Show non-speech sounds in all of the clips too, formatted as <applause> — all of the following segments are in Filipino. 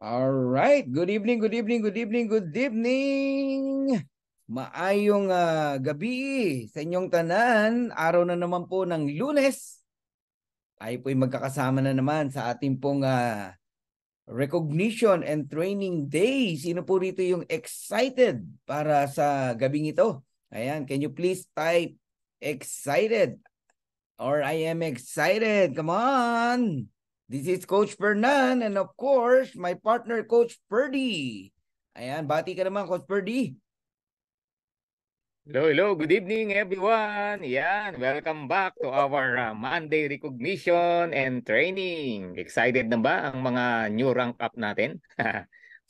All right. Good evening, good evening, good evening, good evening. Maayong uh, gabi sa inyong tanan. Araw na naman po ng lunes. Tayo po'y magkakasama na naman sa ating pong uh, recognition and training day. Sino po rito yung excited para sa gabing ito? Ayan, can you please type excited? Or I am excited. Come on! This is Coach Fernan and of course, my partner Coach Purdy. Ayan, bati ka naman Coach Purdy. Hello, hello. Good evening everyone. Ayan, welcome back to our uh, Monday recognition and training. Excited na ba ang mga new rank up natin? <laughs>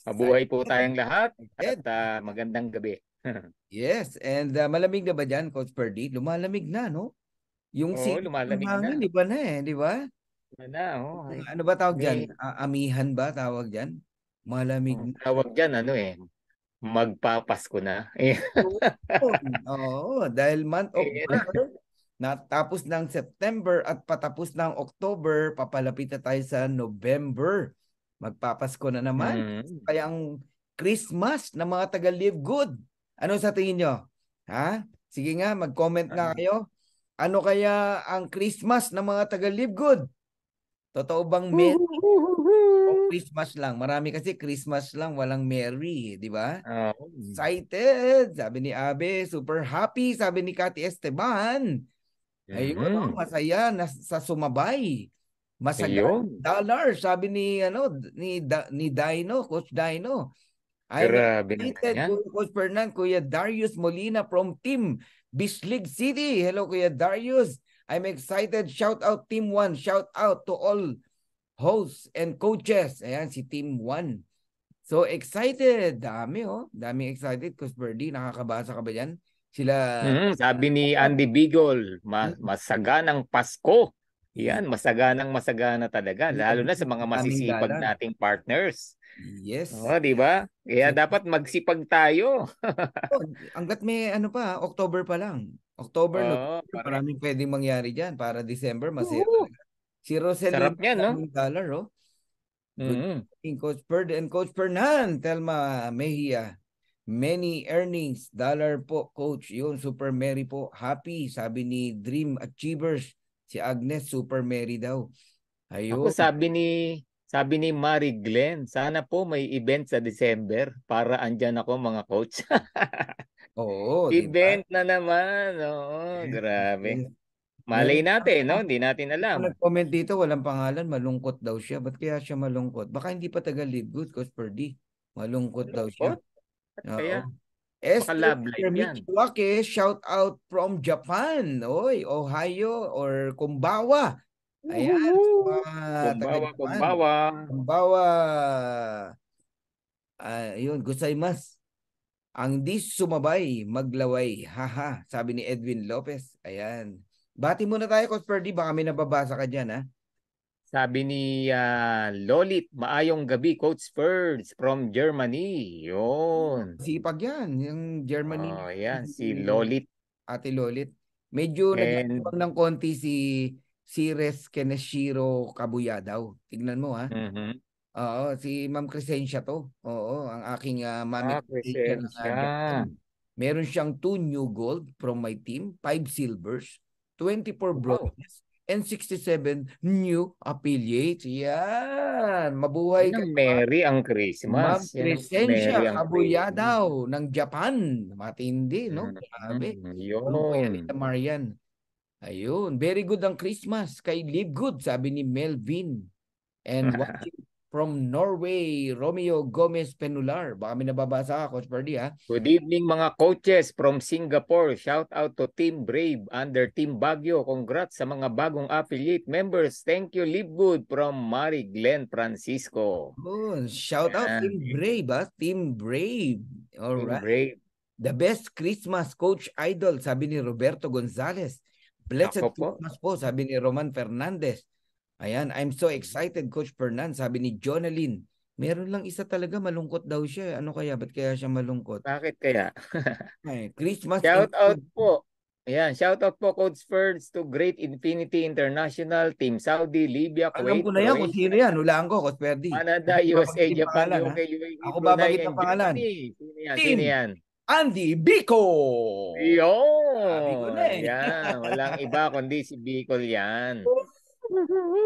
Mabuhay po tayong lahat at uh, magandang gabi. <laughs> yes, and uh, malamig na ba dyan Coach Purdy? Lumalamig na, no? Yung Oo, lumalamig na. Di ba na eh, di ba? Wala, oh. Ano ba tawag diyan? Eh. Amihan ba tawag diyan? Malamig. Oh, ang tawag diyan ano eh, magpapasko na. Eh. <laughs> Oo, oh, dahil month of eh. natapos ng September at patapos ng October, papalapit na tayo sa November. Magpapasko na naman. Mm. Kaya ang Christmas ng mga taga Live Good. Ano sa tingin nyo? Ha? Sige nga, mag-comment na ano? kayo. Ano kaya ang Christmas ng mga taga Live Good? Totoo bang <laughs> Merry o Christmas lang? Marami kasi Christmas lang, walang Merry, di ba? Oh. Excited, sabi ni Abe. Super happy, sabi ni Kati Esteban. Ayun, mm-hmm. masaya na sa sumabay. Masagang dollar, sabi ni ano ni da, ni Dino, Coach Dino. I excited, Coach Fernand, Kuya Darius Molina from Team Bislig City. Hello, Kuya Darius. I'm excited. Shout out Team 1. Shout out to all hosts and coaches. Ayan, si Team 1. So excited. Dami oh. Dami excited. Cause Birdie, nakakabasa ka ba yan? Sila... mm Sabi ni Andy Bigol, ma- mm-hmm. masaganang Pasko. Yan, masaganang masagana talaga. Mm-hmm. Lalo na sa mga masisipag nating partners. Yes. Oh, di ba? Kaya dapat magsipag tayo. <laughs> oh, hanggat may ano pa, October pa lang. October, oh, November, maraming pwedeng mangyari dyan para December masaya uh-huh. talaga. Si Rosel Sarap yan, no? Dollar, oh. Mm-hmm. Coach Bird and Coach Fernan, Telma Mejia. Many earnings, dollar po, coach. Yun, Super Mary po. Happy, sabi ni Dream Achievers. Si Agnes, Super Mary daw. Ayun. Ako sabi ni sabi ni Mary Glenn, sana po may event sa December para andyan ako mga coach. <laughs> Oo. Event diba? na naman. Oo, grabe. Malay natin, no? Hindi natin alam. Nag-comment dito, walang pangalan, malungkot daw siya. Ba't kaya siya malungkot? Baka hindi pa taga live good, coach Perdi. Malungkot, malungkot daw siya. At Oo. kaya? Esther shout out from Japan. Oy, Ohio or Kumbawa. Ayan. So, uh, kumbawa, kumbawa. Kumbawa. Uh, yun, gusay mas. Ang di sumabay, maglaway. Haha, sabi ni Edwin Lopez. Ayan. Bati muna tayo, Coach Perdi. Baka may nababasa ka dyan, ha? Sabi ni uh, Lolit, maayong gabi, Coach Spurs from Germany. Yun. Sipag yan, yung Germany. Oh, yan, si Lolit. Ate Lolit. Medyo And... nag ng konti si si Res Keneshiro Kabuya daw. Tignan mo ha. Mm-hmm. Oo, si Ma'am Crescencia to. Oo, ang aking uh, Mami ah, ah Crescencia. meron siyang 2 new gold from my team, 5 silvers, 24 bronzes, wow. and 67 new affiliates. Yan! Mabuhay Yan ka. Merry ang Christmas. Ma'am Crescencia, kabuya daw ng Japan. Matindi, no? Mm-hmm. Grabe. Mm, yun. Marita Marian. Ayun, very good ang Christmas kay Live Good, sabi ni Melvin. And watching <laughs> from Norway, Romeo Gomez Penular. Baka may nababasa ka, Coach Pardi, ha? Good evening mga coaches from Singapore. Shout out to Team Brave under Team Baguio. Congrats sa mga bagong affiliate members. Thank you, live good from Mari Glenn Francisco. Oh, shout out Team Brave, ha? Team Brave. All Team right. Brave. The best Christmas coach idol, sabi ni Roberto Gonzalez. Blessed Ako Christmas po, sabi ni Roman Fernandez. Ayan, I'm so excited, Coach Fernan. Sabi ni Jonalyn, meron lang isa talaga, malungkot daw siya. Eh. Ano kaya? Ba't kaya siya malungkot? Bakit kaya? Ay, Christmas. Shout in- out po. Ayan, shout out po Coach Ferns to Great Infinity International, Team Saudi, Libya, Kuwait. Alam ko na yan Croatia, kung sino yan. Hulaan ko, Coach Ferdi. Canada, USA, Japan, UK, UAE, Ako babagit ang pangalan. Sino yan? sino yan? Andy Bico. Yo. Ah, Bico na eh. Yan, walang iba kundi si Bicol yan.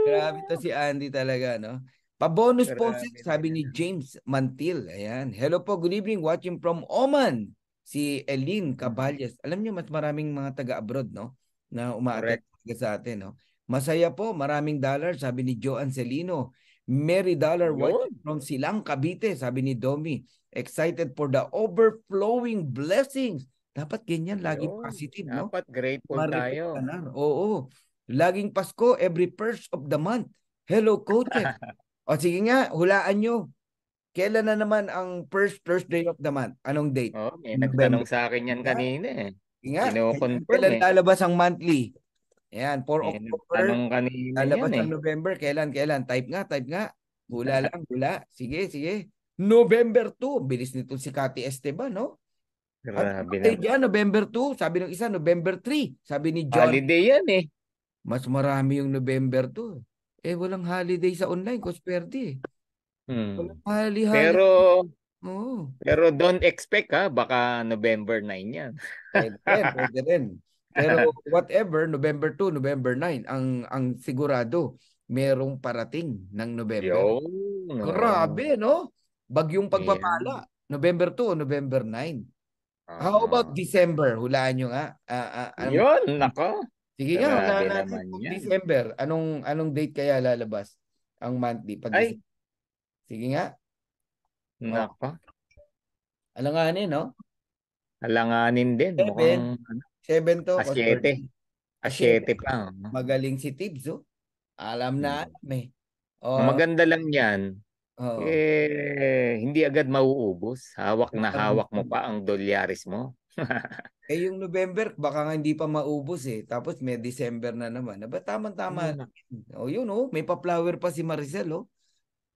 Grabe to si Andy talaga, no? Pa-bonus po, sabi ni James Mantil. Ayan. Hello po, good evening. Watching from Oman, si Elin Caballes. Alam niyo, mas maraming mga taga-abroad, no? Na umaattend sa atin, no? Masaya po, maraming dollar, sabi ni Joan Celino. Merry Dollar watching from Silang, Cavite, sabi ni Domi. Excited for the overflowing blessings. Dapat ganyan, lagi Yun. positive, Dapat no? Dapat grateful Maripit tayo. Na. Oo. Laging Pasko, every first of the month. Hello, coaches. <laughs> o sige nga, hulaan nyo. Kailan na naman ang first Thursday of the month? Anong date? Oh, may nagtanong sa akin yan kanina eh. Nga, kailan eh. lalabas ang monthly? Ayan, 4 eh, October. Tanong kanina lalabas yan, ang eh. November. Kailan, kailan? Type nga, type nga. Hula <laughs> lang, hula. Sige, sige. November 2. Bilis nito si Kati Esteban, no? Grabe At, na. Yan, November 2. Sabi ng isa, November 3. Sabi ni John. Holiday yan eh mas marami yung November 2. Eh. eh, walang holiday sa online, eh. Hmm. Walang hali, holiday. Pero, Oh. Pero don't expect ha, baka November 9 yan. pwede, pwede rin. Pero whatever, November 2, November 9, ang ang sigurado merong parating ng November. Yo, no. Grabe, no? Bagyong pagpapala. Yeah. November 2, November 9. Uh, How ah. about December? Hulaan nyo nga. Uh, uh, ano? Yun, nako. Sige nga, na natin yan. December. Anong anong date kaya lalabas ang monthly pag Ay. Sige nga. Napa. Oh. Alanganin, no? Alanganin din. Seven. Mukhang, ano, Seven to. Asyete. Asyete pa. Oh. Magaling si Tibbs, oh. Alam na hmm. alam eh. Oh. Maganda lang yan. Oh. Eh, hindi agad mauubos. Hawak na hawak mo pa ang dolyaris mo. <laughs> eh yung November, baka nga hindi pa maubos eh. Tapos may December na naman. Aba, tamang-tama. Mm. O oh, yun oh, may pa-flower pa si Maricel oh.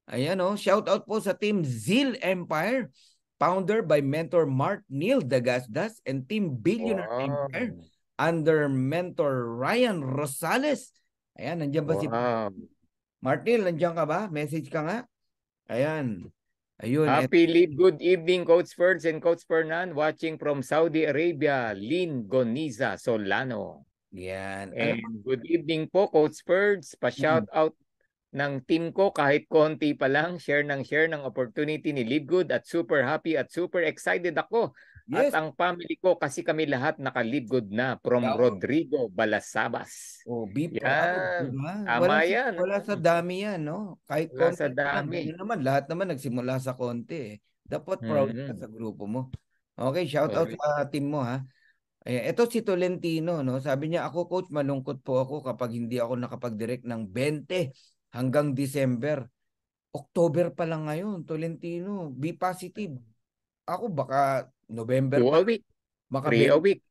Ayan oh, shout out po sa team Zeal Empire, founder by mentor Mark Neil Dagasdas and team Billionaire wow. Empire under mentor Ryan Rosales. Ayan, nandiyan ba wow. si Mark Neil, nandiyan ka ba? Message ka nga. Ayan. Ayun. Happy lead. Good evening, Coach Ferns and Coach Fernan. Watching from Saudi Arabia, Lynn Goniza Solano. Yan. Ano and ano? good evening po, Coach Ferns. Pa-shout mm-hmm. out mm-hmm. ng team ko kahit konti pa lang. Share ng share ng opportunity ni Live Good at super happy at super excited ako Yes. At ang family ko kasi kami lahat nakaligod na from yeah. Rodrigo Balasabas. Oh, be proud. Yan. Diba? wala, yan. Wala sa dami yan, no? Kahit wala sa dami. Lang, naman, lahat naman nagsimula sa konti. Eh. Dapat proud mm-hmm. ka sa grupo mo. Okay, shout out sa team mo ha. Eh, ito si Tolentino, no? Sabi niya, ako coach, malungkot po ako kapag hindi ako nakapag-direct ng 20 hanggang December. October pa lang ngayon, Tolentino. Be positive. Ako baka November. Two a week. Maka three a week.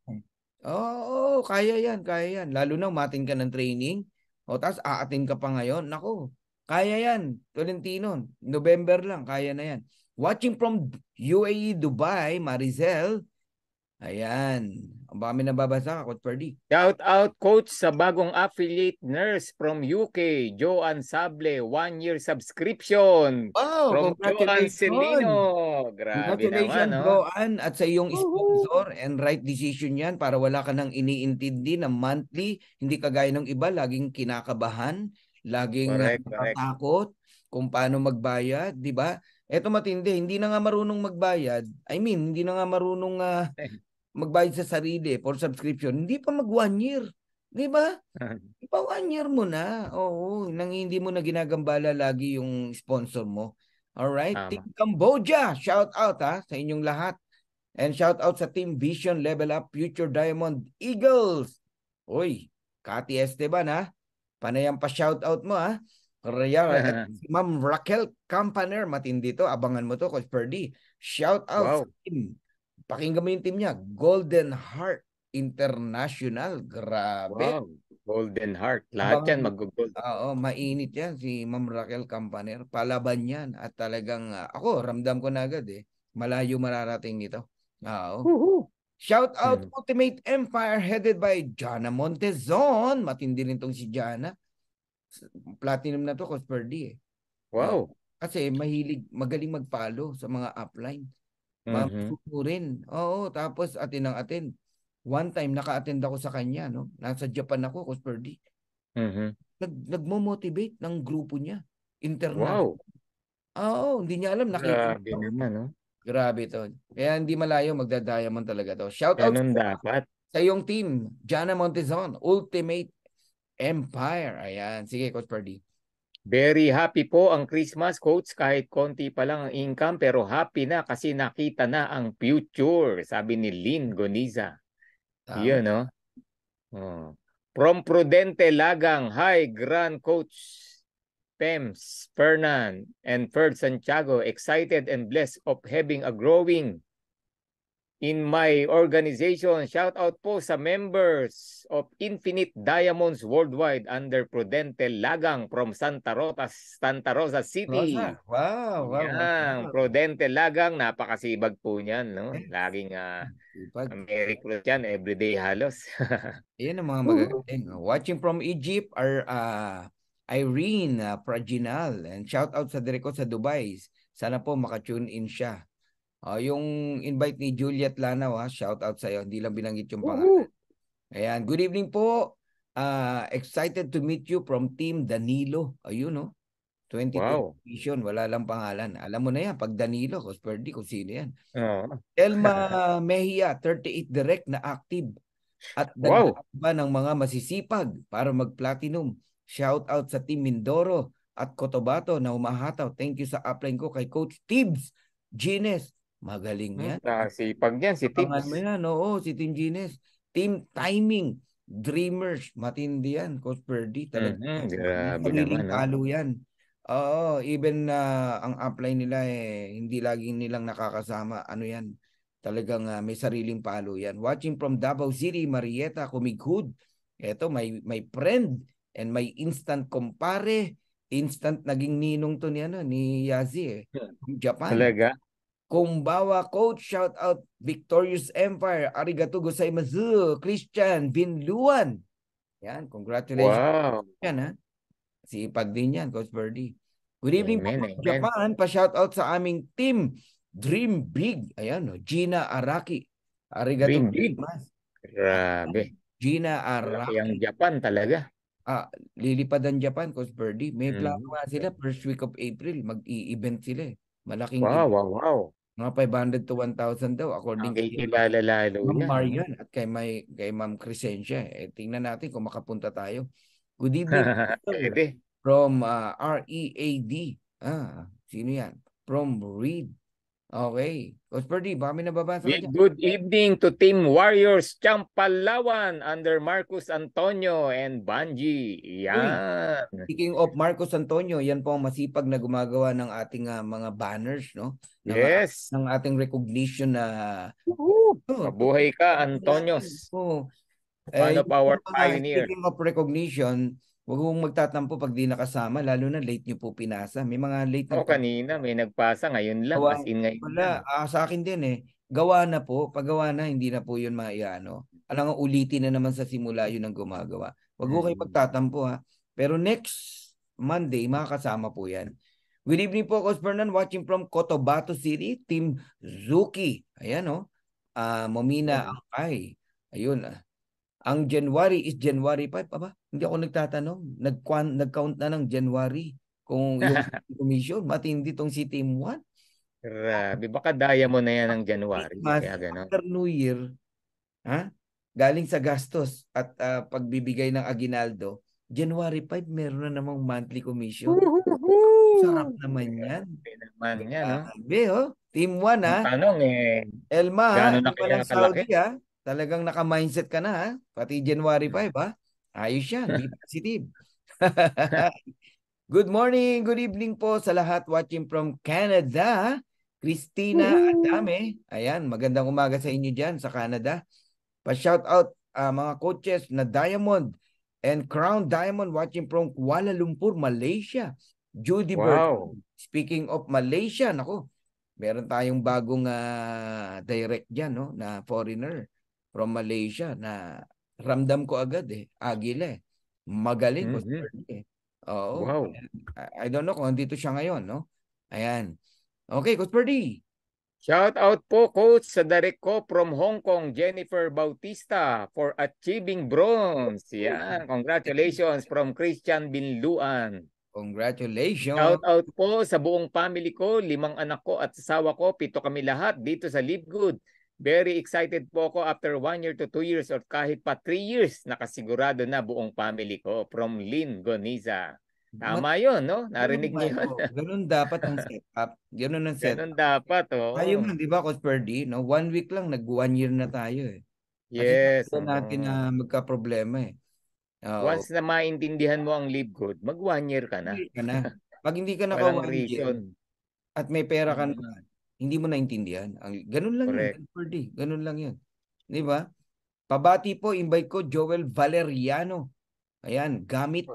Oo, oh, kaya yan, kaya yan. Lalo na umatin ka ng training. O tapos aatin ka pa ngayon. Nako, kaya yan, Tolentino. November lang, kaya na yan. Watching from UAE, Dubai, Marizel, Ayan. Ang dami na nababasa ka, Coach Pardy. Shout out, Coach, sa bagong affiliate nurse from UK, Joanne Sable, one-year subscription. Wow, from Joanne Celino. Grabe naman, no? Joanne, at sa iyong sponsor and right decision yan para wala ka nang iniintindi na monthly, hindi kagaya ng iba, laging kinakabahan, laging natakot kung paano magbayad, di ba? Eto matindi, hindi na nga marunong magbayad. I mean, hindi na nga marunong uh, <laughs> magbayad sa sarili for subscription, hindi pa mag one year. Di ba? <laughs> Ipa one year mo na. Oo, nang hindi mo na ginagambala lagi yung sponsor mo. All right, Tama. Team Cambodia, shout out ha ah, sa inyong lahat. And shout out sa Team Vision Level Up Future Diamond Eagles. Oy, Kati Esteban ha. Ah, Panayan pa shout out mo ha. Ah. Kaya <laughs> si Ma'am Raquel Campaner, matindi to. Abangan mo to, Coach Perdi. Shout out wow. sa team Pakinggan mo yung team niya, Golden Heart International. Grabe. Wow. Golden Heart. Lahat Bang, yan mag-gold. Oo, mainit yan si Ma'am Raquel Campaner. Palaban yan. At talagang ah, ako, ramdam ko na agad eh. Malayo mararating nito. Oo. Shout out hmm. Ultimate Empire headed by Jana Montezon. Matindi rin tong si Jana. Platinum na to, Cosperdi eh. Wow. Kasi mahilig, magaling mag-follow sa mga upline. Mm-hmm. Papuri Oo, tapos atin ang atin. One time, naka-attend ako sa kanya. No? Nasa Japan ako, Cosperdi. Mm-hmm. Nag, nagmo-motivate ng grupo niya. Internal. Wow. Oo, hindi niya alam. Nakita Grabe uh, naman, no? Grabe to. Kaya hindi malayo, magda-diamond talaga to. Shout out Ganun sa, dapat. sa iyong team, Jana Montezon, Ultimate Empire. Ayan, sige, Coach Pardee. Very happy po ang Christmas coach kahit konti pa lang ang income pero happy na kasi nakita na ang future sabi ni Lynn Goniza. Tama. Yun no? Oh. From Prudente Lagang, hi Grand Coach Pems, Fernan, and Ferd Santiago, excited and blessed of having a growing in my organization. Shout out po sa members of Infinite Diamonds Worldwide under Prudente Lagang from Santa Rosa, Santa Rosa City. Rosa. Wow, wow. Yan, Prudente Lagang, napakasibag po niyan. No? Laging uh, miraculous yan, everyday halos. <laughs> Yan ang mga magagaling. Watching from Egypt are uh, Irene uh, Praginal and shout out sa direct sa Dubai. Sana po makatune in siya. Uh, yung invite ni Juliet Lanaw, ha? Ah, shout out sa'yo. Hindi lang binanggit yung pangalan. Ayan, good evening po. Uh, excited to meet you from Team Danilo. Ayun, no? 2020 wow. vision, wala lang pangalan. Alam mo na yan, pag Danilo, Cosperdi, kung sino yan. Uh. Elma Mejia, 38 direct na active. At wow. ba ng mga masisipag para mag-platinum. Shout out sa Team Mindoro at Cotabato na umahataw. Thank you sa upline ko kay Coach Tibbs, Gines, Magaling hmm, yan. Hmm, si Pag yan, si Tips. Mo yan, oo, si Tim Gines. Team timing. Dreamers. Matindi yan, Coach Purdy. Talaga. Mm-hmm. Grabe naman. yan. Oo, even uh, ang upline nila eh, hindi laging nilang nakakasama. Ano yan? Talagang uh, may sariling palo yan. Watching from Davao City, Marieta, Kumighud. Eto, may, may friend and may instant compare. Instant naging ninong to ni, ano, ni Yazi eh. Japan. Talaga? Kumbawa Coach, shout out Victorious Empire, Arigato Gozaimasu, Christian Binluan. Yan, congratulations. Wow. Yan ha. Sipag din yan, Coach Verdi. Good evening amen, po, amen. Japan. Pa-shout out sa aming team, Dream Big. Ayan, no? Gina Araki. Arigato Dream Big. Mas. Grabe. Gina Araki. Ang Japan talaga. Ah, lilipad ang Japan, Coach Verdi. May hmm. plano mm. nga sila first week of April. Mag-i-event sila eh. Malaking wow, event. wow, wow mga 500 to 1,000 daw according okay, kay kilala lalo Ma'am Marian at kay may kay Ma'am Crescencia. Eh, tingnan natin kung makapunta tayo. Good evening. <laughs> from uh, ah, READ. Ah, sino yan? From Reed. Okay. Cosperdi, baka may nababasa ka dyan. Good evening to Team Warriors Champalawan under Marcus Antonio and Banji. Yan. Uy, speaking of Marcus Antonio, yan po ang masipag na gumagawa ng ating uh, mga banners, no? Ng, ah, yes. Ng ating recognition na... Uh, oh, Mabuhay ka, Antonios. Oh. One eh, of our pioneer. Speaking of recognition, Huwag mong magtatampo pag di nakasama, lalo na late nyo po pinasa. May mga late na... Oh, kanina, may nagpasa, ngayon lang. Gawa, as in ngayon wala, lang. Ah, sa akin din eh. Gawa na po, paggawa na, hindi na po yun maiano. Alam nga, ulitin na naman sa simula yun ang gumagawa. Huwag hmm. kayo mm. magtatampo ha. Pero next Monday, makakasama po yan. Good evening po, Coach Fernan, watching from Cotabato City, Team Zuki. Ayan o. Oh. Uh, Momina Angkay. Ayun. Ah. Ang January is January 5. Aba, hindi ako nagtatanong. nag nag-count na ng January kung yung <laughs> commission. Matindi tong si Team 1. Grabe, baka daya mo na yan ng January. Mas, kaya ganun. After New Year, ha? galing sa gastos at uh, pagbibigay ng aginaldo, January 5, meron na namang monthly commission. Sarap naman yan. naman yan. Sabi, ah. oh. Team 1, ha? Ah. Tanong, eh. Elma, ha? Na kaya Saudi, ha? Talagang naka-mindset ka na ha. Pati January 5 ha. Ayos yan. Be <laughs> positive. <laughs> good morning, good evening po sa lahat watching from Canada. Christina Adame. Ayan, magandang umaga sa inyo dyan sa Canada. Pa-shout out uh, ah, mga coaches na Diamond and Crown Diamond watching from Kuala Lumpur, Malaysia. Judy wow. Bird. Speaking of Malaysia, nako, meron tayong bagong uh, direct dyan, no, na foreigner from Malaysia na ramdam ko agad eh. Agile. eh. Magaling mm-hmm. ko. eh. Oo. Wow. I, I don't know kung andito siya ngayon, no? Ayan. Okay, Coach Purdy. Shout out po coach sa direct ko from Hong Kong, Jennifer Bautista for achieving bronze. Yan, congratulations from Christian Binluan. Congratulations. Shout out po sa buong family ko, limang anak ko at asawa ko, pito kami lahat dito sa Live Good. Very excited po ako after 1 year to 2 years or kahit pa 3 years nakasigurado na buong family ko from Lynn Goniza. Tama yun, no? Narinig niyo yun. ganun dapat ang setup. Ganun ang setup. Ganun dapat, oh. Tayo man, di ba, Coach Perdi, no? one week lang, nag-one year na tayo, eh. Yes. Kasi natin na magka-problema, eh. Oh. Once na maintindihan mo ang live good, mag one year ka na. Ka na. Pag hindi ka <laughs> naka one year at may pera ka mm. na, hindi mo naintindihan. Ang, ganun lang Correct. yun, per day. Ganun lang yun. Di ba? Pabati po, invite ko Joel Valeriano. Ayan, gamit.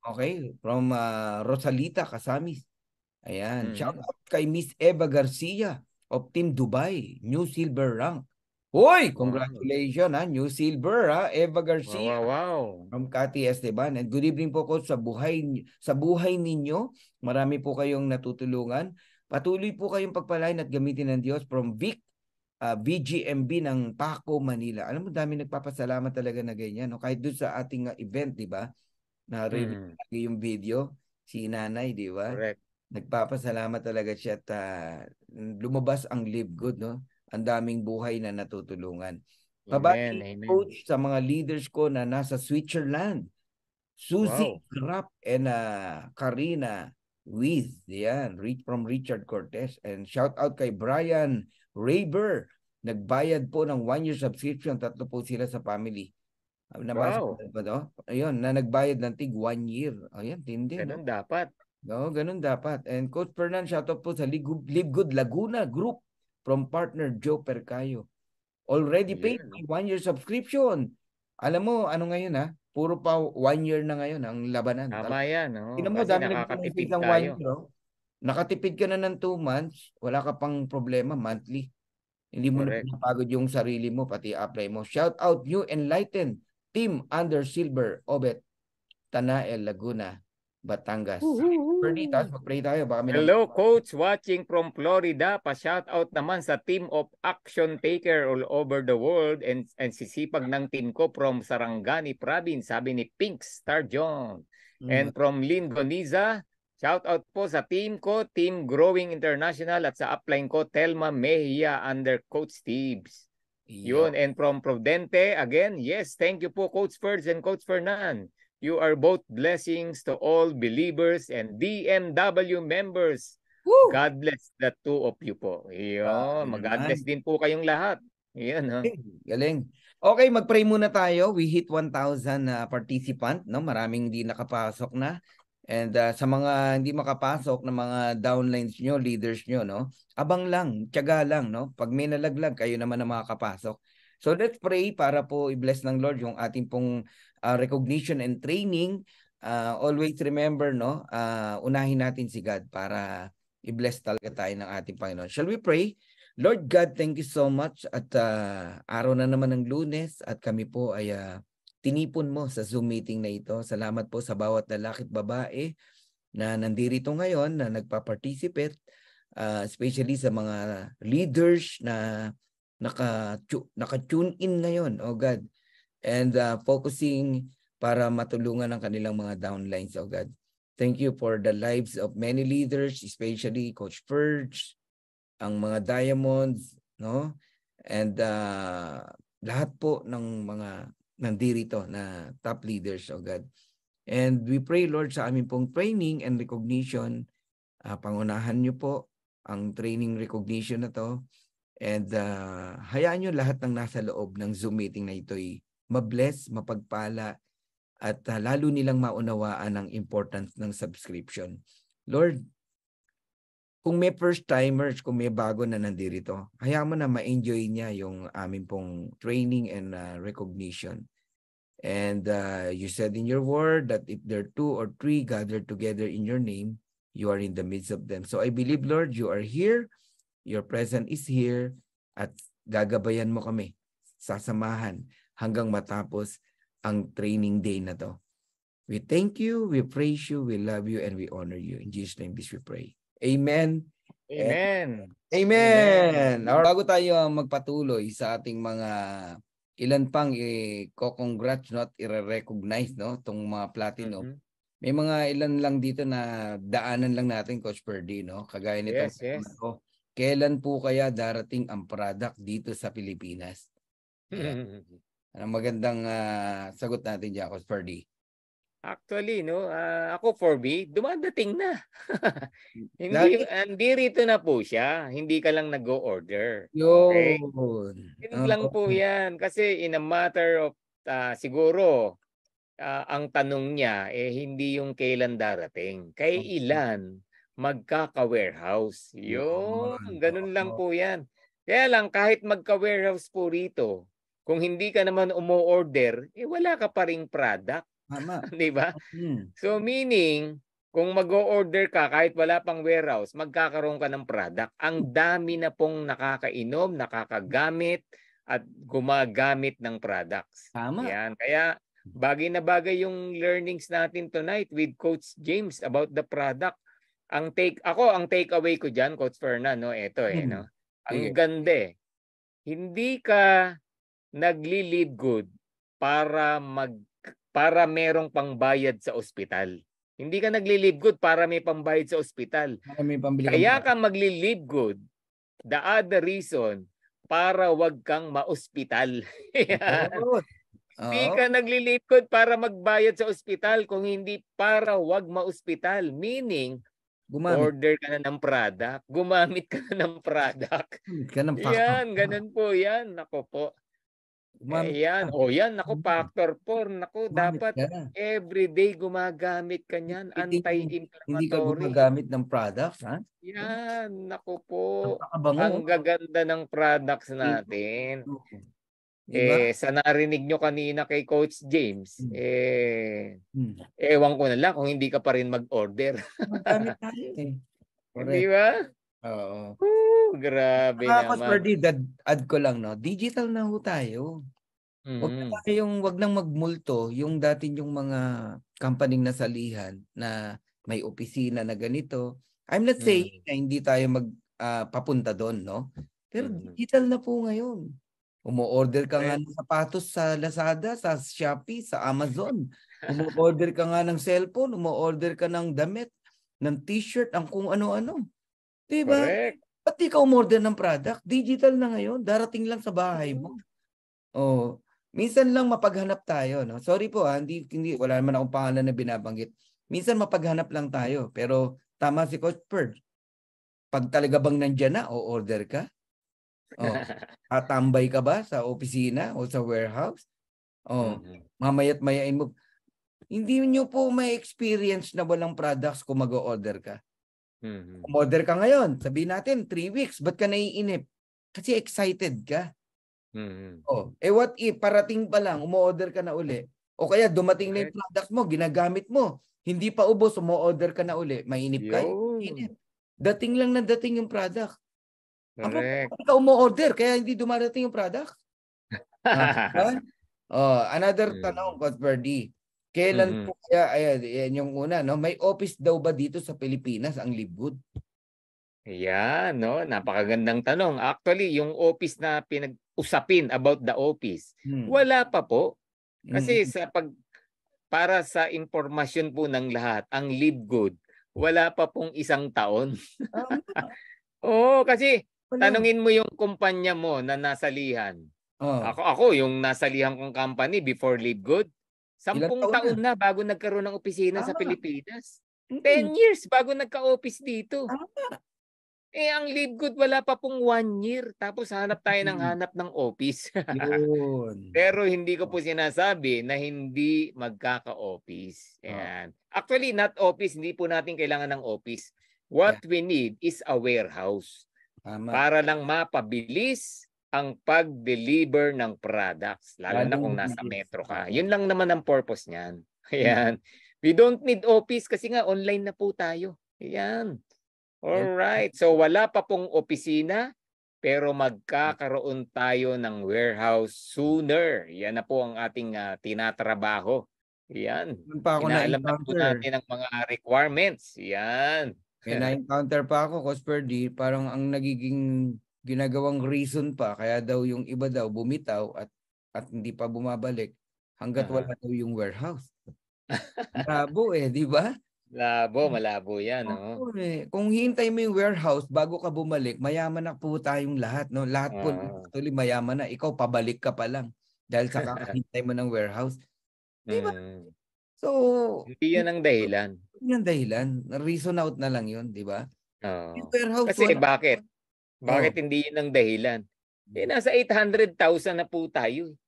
Okay, from uh, Rosalita Kasamis. Ayan, hmm shout out kay Miss Eva Garcia of Team Dubai, New Silver Rank. Hoy, congratulations wow. Ah, ha, New Silver ha, ah, Eva Garcia. Wow, wow, wow. From Cathy Esteban. And good evening po ko sa buhay sa buhay ninyo. Marami po kayong natutulungan Patuloy po kayong pagpalain at gamitin ng Diyos from Vic uh, ah, VGMB ng Paco, Manila. Alam mo, dami nagpapasalamat talaga na ganyan. No? Kahit doon sa ating ah, event, di ba? Na hmm. yung video, si nanay, di ba? Correct. Nagpapasalamat talaga siya at uh, lumabas ang live good, no? Ang daming buhay na natutulungan. Pabati coach sa mga leaders ko na nasa Switzerland. Susie wow. Grapp and uh, Karina with. Yan, from Richard Cortez. And shout out kay Brian Raber. Nagbayad po ng one-year subscription. Tatlo po sila sa family. Ah, nabasa wow. ba to? Ayun, na nagbayad ng tig one year. Ayun, tindi. Ganun no? dapat. No, ganun dapat. And Coach Fernan, shout out po sa Live Good Laguna Group from partner Joe Percayo. Already paid yeah. one year subscription. Alam mo, ano ngayon ha? Ah? Puro pa one year na ngayon ang labanan. Tama yan. Oh. Tingnan mo, dami nakakatipid ng one year. Oh. Nakatipid ka na ng two months, wala ka pang problema monthly. Hindi mo Correct. na pinapagod yung sarili mo, pati apply mo. Shout out New Enlightened Team Under Silver, Obet, Tanael, Laguna. Batangas. Bernie, tapos mag-pray tayo. Baka may Hello, coach watching from Florida. Pa-shout out naman sa team of action taker all over the world and, and sisipag ng team ko from Sarangani province, sabi ni Pink Star John. Mm. And from Lynn Goniza, shout out po sa team ko, Team Growing International at sa upline ko, Telma Mejia under Coach Steves. Yeah. Yun, and from Prudente, again, yes, thank you po Coach Ferds and Coach Fernand. You are both blessings to all believers and DMW members. Woo! God bless the two of you po. Yun. Mag-God bless din po kayong lahat. Yan, ha? Galing. Okay, mag-pray muna tayo. We hit 1,000 uh, ah, participant. No? Maraming hindi nakapasok na. And uh, sa mga hindi makapasok na mga downlines nyo, leaders nyo, no? abang lang, tiyaga lang. No? Pag may nalaglag, kayo naman ang makakapasok. So let's pray para po i-bless ng Lord yung ating pong uh, recognition and training, uh, always remember, no, uh, unahin natin si God para i-bless talaga tayo ng ating Panginoon. Shall we pray? Lord God, thank you so much at uh, araw na naman ng lunes at kami po ay uh, tinipon mo sa Zoom meeting na ito. Salamat po sa bawat lalaki at babae na nandirito ngayon na nagpa-participate uh, especially sa mga leaders na naka naka-tune in ngayon. Oh God, and uh, focusing para matulungan ang kanilang mga downlines, oh God. Thank you for the lives of many leaders, especially Coach Purge, ang mga Diamonds, no? And uh, lahat po ng mga nandirito na top leaders, oh God. And we pray, Lord, sa aming pong training and recognition, uh, pangunahan niyo po ang training recognition na to. And uh, hayaan niyo lahat ng nasa loob ng Zoom meeting na ito ay mabless, mapagpala, at uh, lalo nilang maunawaan ang importance ng subscription. Lord, kung may first timers, kung may bago na nandirito, hayaan mo na ma-enjoy niya yung amin pong training and uh, recognition. And uh, you said in your word that if there are two or three gathered together in your name, you are in the midst of them. So I believe, Lord, you are here, your presence is here, at gagabayan mo kami, sasamahan hanggang matapos ang training day na to. We thank you, we praise you, we love you, and we honor you. In Jesus' name, this we pray. Amen. Amen. Amen. Amen. Or bago tayo magpatuloy sa ating mga ilan pang i-congrats no, at i-recognize no, tong mga platinum, mm-hmm. may mga ilan lang dito na daanan lang natin, Coach Perdi, no? Kagaya nito. Yes, yes. Ko, kailan po kaya darating ang product dito sa Pilipinas? <laughs> Anong magandang uh, sagot natin, Jacos D? Actually, no, uh, ako for B, dumadating na. Hmm. <laughs> hindi, hindi rito na po siya. Hindi ka lang nag-order. Okay? Yun. lang po yan. Kasi in a matter of, uh, siguro, uh, ang tanong niya, eh, hindi yung kailan darating. Kay mm. ilan magkaka-warehouse. Yun. Ganun lang po yan. Kaya lang, kahit magka-warehouse po rito, kung hindi ka naman umo-order, eh wala ka pa ring product. Tama. <laughs> 'Di ba? Hmm. So meaning, kung mag-o-order ka kahit wala pang warehouse, magkakaroon ka ng product. Ang dami na pong nakakainom, nakakagamit at gumagamit ng products. Tama. Yan. Kaya bagay na bagay yung learnings natin tonight with Coach James about the product. Ang take ako, ang take away ko diyan, Coach Fernan, no, ito eh, hmm. no. Ang ganda eh. Hindi ka nagli-live good para mag para merong pangbayad sa ospital. Hindi ka nagli-live good para may pambayad sa ospital. May Kaya ka magli-live good. The other reason para wag kang ma-ospital. <laughs> Hindi ka nagli-live good para magbayad sa ospital kung hindi para wag ma-ospital. Meaning, Gumamit. Order ka na ng product. Gumamit ka na ng product. Ganun ka Yan, ganun po yan. Nako po. Ma'am, Ayan, o ah, oh, yan, naku, mm. factor 4. Naku, dapat ka. everyday gumagamit ka niyan, anti-inflammatory. Hindi ka gumagamit ng product, ha? Yan, naku po. Napakabango. Ang gaganda ng products natin. Diba? Eh, sa narinig nyo kanina kay Coach James, hmm. eh, hmm. ewan ko na lang kung hindi ka pa rin mag-order. Magamit tayo eh. Correct. <laughs> Di ba? Oo. Woo, grabe Tapos, naman. Tapos, dad, add ko lang, no? Digital na ho tayo. Mm-hmm. Wag na mm. tayong, wag nang magmulto yung dati yung mga company na salihan na may opisina na ganito. I'm not saying mm-hmm. na hindi tayo mag uh, papunta doon, no? Pero mm-hmm. digital na po ngayon. Umo-order ka nga eh ng sapatos sa Lazada, sa Shopee, sa Amazon. <laughs> Umo-order ka nga ng cellphone, umo-order ka ng damit, ng t-shirt, ang kung ano-ano. Di ba? Correct. Ba't di ka umorder ng product? Digital na ngayon. Darating lang sa bahay mo. Oh, minsan lang mapaghanap tayo, no? Sorry po, ah, hindi hindi wala naman akong pangalan na binabanggit. Minsan mapaghanap lang tayo, pero tama si Coach Bird. Pag talaga bang nandiyan na, o order ka? Oh, <laughs> atambay ka ba sa opisina o sa warehouse? Oh, mm-hmm. mamaya't mayain mo. Hindi niyo po may experience na walang products kung mag-order ka. Mm-hmm. Umorder ka ngayon, sabihin natin, three weeks, ba't ka naiinip? Kasi excited ka. Mm-hmm. Oh, eh what if parating pa lang, umorder ka na uli. O kaya dumating na yung eh. product mo, ginagamit mo. Hindi pa ubos, umorder ka na uli. Mainip ka. Eh. Inip. Dating lang na dating yung product. Correct. ka umo-order, kaya hindi dumarating yung product. <laughs> Ah, oh, another mm. tanong, Cuthbert D. Kailan mm-hmm. po kaya, ayan, ayan yung una, no? may office daw ba dito sa Pilipinas ang libud? Ayan, no? napakagandang tanong. Actually, yung office na pinag-usapin about the office, hmm. wala pa po. Kasi hmm. sa pag para sa impormasyon po ng lahat, ang LiveGood, wala pa pong isang taon. Ah. <laughs> Oo, oh, kasi tanungin mo yung kumpanya mo na nasalihan. Oh. Ako, ako, yung nasalihan kong company before LiveGood, Sampung taon, taon na? bago nagkaroon ng opisina Tama. sa ah. Pilipinas. Mm-hmm. Ten years bago nagka-office dito. Tama. Ah. Eh, ang Live Good wala pa pong one year. Tapos hanap tayo ng hanap ng office. Yun. <laughs> Pero hindi ko po oh. sinasabi na hindi magkaka-office. Oh. Ayan. Oh. Actually, not office. Hindi po natin kailangan ng office. What yeah. we need is a warehouse. Tama. Para lang mapabilis ang pag-deliver ng products, lalo na kung nasa metro ka. Yun lang naman ang purpose niyan. <laughs> Ayun. We don't need office kasi nga online na po tayo. Ayun. All right. So wala pa pong opisina, pero magkakaroon tayo ng warehouse sooner. Yan na po ang ating uh, tinatrabaho. Ayun. Pa ako Inaalam na, na po natin ang mga requirements. Ayun. May na-encounter pa ako, Cosper D. Parang ang nagiging ginagawang reason pa kaya daw yung iba daw bumitaw at at hindi pa bumabalik hanggat uh-huh. wala daw yung warehouse. <laughs> Labo eh, di ba? Labo, malabo yan. Oh. No? Eh. Kung hintay mo yung warehouse bago ka bumalik, mayaman na po tayong lahat. No? Lahat po, uh-huh. actually mayaman na. Ikaw, pabalik ka pa lang dahil sa kakahintay mo ng warehouse. Di ba? Uh-huh. So, hindi yan ang dahilan. Hindi yan dahilan. Reason out na lang yun, di ba? Uh-huh. Kasi one, bakit? Bakit oh. hindi yun ang dahilan? Eh, nasa 800,000 na po tayo. Eh.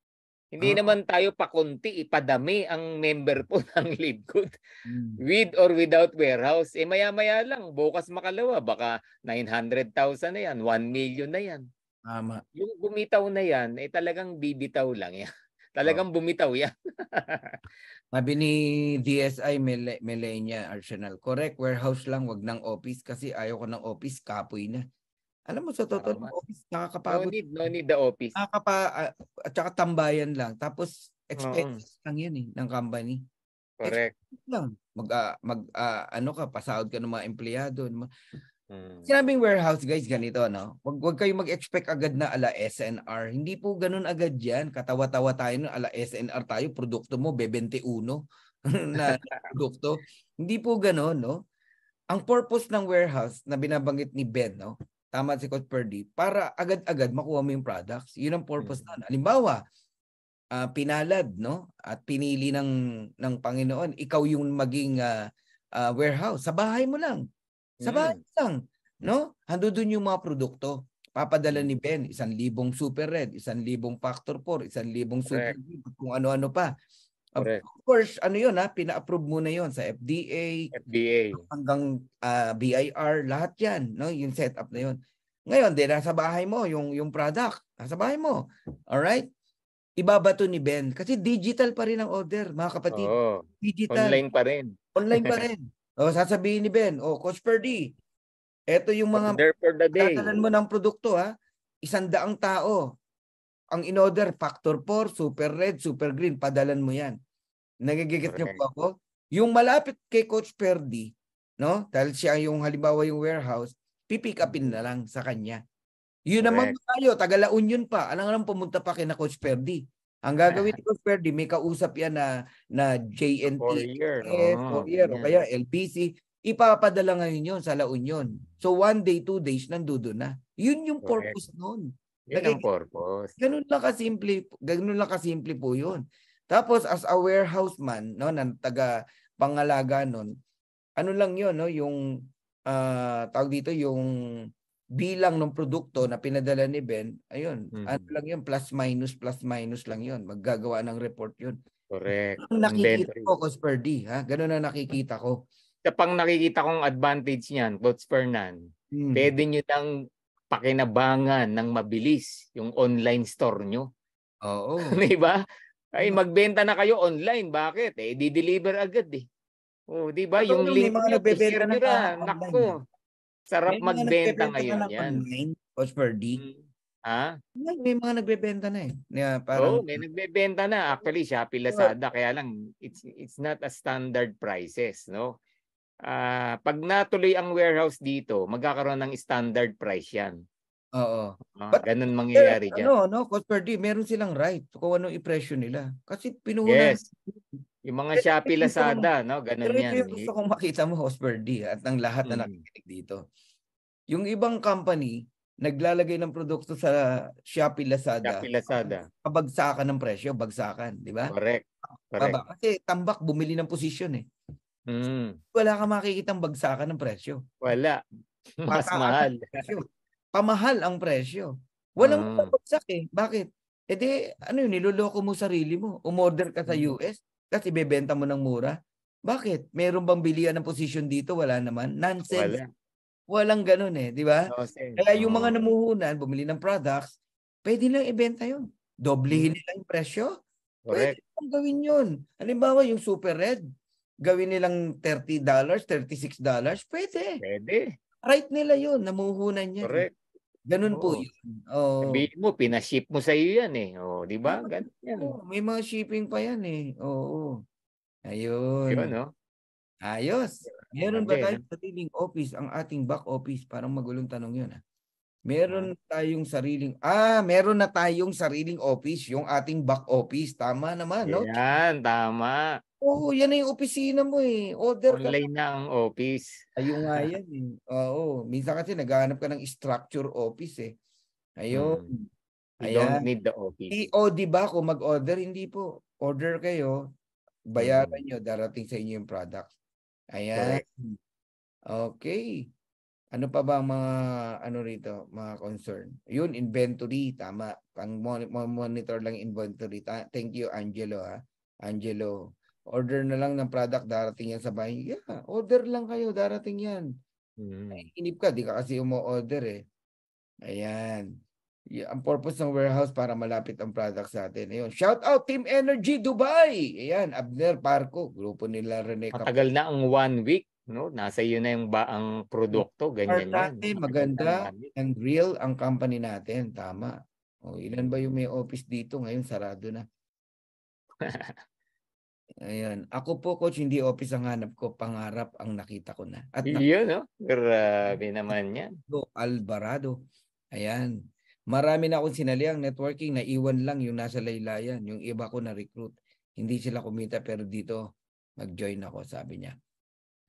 Hindi oh. naman tayo pakunti, ipadami eh, ang member po <laughs> ng Libgood. Hmm. With or without warehouse. Eh maya-maya lang, bukas makalawa, baka 900,000 na yan, 1 million na yan. Tama. Yung bumitaw na yan, eh talagang bibitaw lang yan. <laughs> Talagang oh. bumitaw yan. <laughs> Sabi ni DSI Melenia Arsenal, correct, warehouse lang, wag ng office kasi ayaw ko ng office, kapoy na. Alam mo, sa totoo, Tama. office nakakapagod. No need, no need the office. Nakakapa, uh, at saka tambayan lang. Tapos, expenses mm. lang yun eh, ng company. Correct. Expenses lang. Mag, uh, mag uh, ano ka, pasahod ka ng mga empleyado. Hmm. Sinabing warehouse guys, ganito no. Wag wag kayong mag-expect agad na ala SNR. Hindi po ganoon agad 'yan. Katawa-tawa tayo no? ala SNR tayo, produkto mo b 21 <laughs> na produkto. Hindi po ganoon, no. Ang purpose ng warehouse na binabanggit ni Ben, no, tama si Coach Purdy, para agad-agad makuha mo yung products. Yun ang purpose mm-hmm. na. Halimbawa, uh, pinalad no at pinili ng ng Panginoon ikaw yung maging uh, uh, warehouse sa bahay mo lang sa bahay mm. lang no hando doon yung mga produkto papadala ni mm. Ben isang libong super red isang libong factor 4 isang libong super red, kung ano-ano pa Correct. Of course, ano yun ha, ah, pina-approve muna yun sa FDA, FDA. hanggang uh, ah, BIR, lahat yan, no? yung setup na yun. Ngayon, di nasa bahay mo yung yung product, nasa bahay mo. All right? Ibabato ni Ben kasi digital pa rin ang order, mga kapatid. Oh, digital. Online pa rin. Online pa <laughs> rin. o sasabihin ni Ben, oh Coach Perdi, eto yung mga there for the day. Tatalan mo ng produkto ha. Ah. Isang daang tao ang in-order, factor 4, super red, super green, padalan mo yan. Nagigigit niyo po ako? Yung malapit kay Coach Perdi, no? Dahil siya yung halimbawa yung warehouse, pipick upin na lang sa kanya. Yun Correct. naman tayo, tagala Union pa. Alam naman pumunta pa kay na Coach Perdi. Ang gagawin ni Coach Perdi, may kausap yan na, na JNT, four year, oh, four year, kaya LPC. Ipapadala ngayon yun sa La Union. So one day, two days, nandudo na. Yun yung Correct. purpose noon. Yun ang purpose. Ganun lang kasimple, ganun lang kasimple po yun. Tapos as a warehouse man, no, na taga pangalaga nun, ano lang yun, no, yung uh, tawag dito yung bilang ng produkto na pinadala ni Ben, ayun, mm-hmm. ano lang yun, plus minus, plus minus lang yun. Maggagawa ng report yun. Correct. Ang nakikita ko, cost per D, ha? Ganun na nakikita ko. Sa pang nakikita kong advantage niyan, cost per none, mm-hmm. pwede nyo nang pakinabangan ng mabilis yung online store nyo. Oo. <laughs> Di ba? Ay mm. magbenta na kayo online. Bakit? Eh di-deliver agad eh. Oh, di ba? Yung link mga eh, nagbebenta na nako. Sarap may magbenta ngayon na yan. Online, coach per D. Mm. Ha? May mga nagbebenta na eh. Yeah, parang... Oo, oh, may nagbebenta na. Actually, Shopee Lazada. Kaya lang, it's, it's not a standard prices, no? uh, pag natuloy ang warehouse dito, magkakaroon ng standard price yan. Oo. Uh, ganun mangyayari yeah, dyan. Ano, no? Cost per day, meron silang right kung ano i-presyo nila. Kasi pinuhunan. Yes. Yung mga Shopee, Lazada, no? Ganun yan. Yung gusto kong makita mo, host per day, at ng lahat na mm. nakikinig dito. Yung ibang company, naglalagay ng produkto sa Shopee Lazada. Shopee Lazada. Pabagsakan ng presyo, bagsakan, di ba? Correct. Correct. Kasi tambak, bumili ng position eh. Mm. Wala kang makikitang bagsakan ng presyo. Wala. <laughs> Mas mahal. Pamahal ang presyo. Walang mm. bagsak eh. Bakit? E di, ano yun, niloloko mo sarili mo. Umorder ka sa mm. US, kasi bebenta mo ng mura. Bakit? Meron bang bilian ng position dito? Wala naman. Nonsense. Wala. Walang ganun eh, di ba? No Kaya yung mga mm. namuhunan, bumili ng products, pwede lang ibenta yun. Doblehin mm. nila yung presyo. Correct. Pwede lang gawin yun. Halimbawa, yung Super Red, gawin nilang $30, $36, pwede. Pwede. Right nila yun, namuhunan niya. Correct. Ganun oh. po yun. Oh. Sabihin mo, pinaship mo sa iyo yan eh. Oh, di ba? Ganun yan. Oh, may mga shipping pa yan eh. Oo. Oh, Ayun. Yun, no? Ayos. Meron ba tayong sariling office, ang ating back office? Parang magulong tanong yun. Ah. Meron ah. tayong sariling, ah, meron na tayong sariling office, yung ating back office. Tama naman, no? Yan, tama. Oo, oh, yan na yung opisina mo eh. Order Online ka. na ang office. Ayun nga <laughs> yan eh. Oo, minsan kasi naghahanap ka ng structure office eh. Ayun. Hmm. You don't need the office. E, o, oh, di ba kung mag-order, hindi po. Order kayo, bayaran hmm. nyo, darating sa inyo yung product. Ayan. Correct. Okay. Ano pa ba mga ano rito, mga concern? Yun, inventory, tama. Pang monitor lang inventory. Thank you, Angelo. Ha? Angelo. Order na lang ng product, darating yan sa bahay. Yeah, order lang kayo, darating yan. Mm-hmm. inip ka, di ka kasi umo-order eh. Ayan. Yeah, ang purpose ng warehouse para malapit ang product sa atin. Ayun. Shout out Team Energy Dubai. Ayan, Abner Parco, grupo nila Rene. Matagal Kap- na ang one week no nasa iyo na yung ba ang produkto ganyan Part natin, maganda and real ang company natin tama o oh, ilan ba yung may office dito ngayon sarado na <laughs> Ayan. Ako po, coach, hindi office ang hanap ko. Pangarap ang nakita ko na. At nakita Yun, no? Grabe naman yan. Alvarado. Ayan. Marami na akong sinaliang networking. Naiwan lang yung nasa laylayan. Yung iba ko na-recruit. Hindi sila kumita pero dito mag-join ako, sabi niya.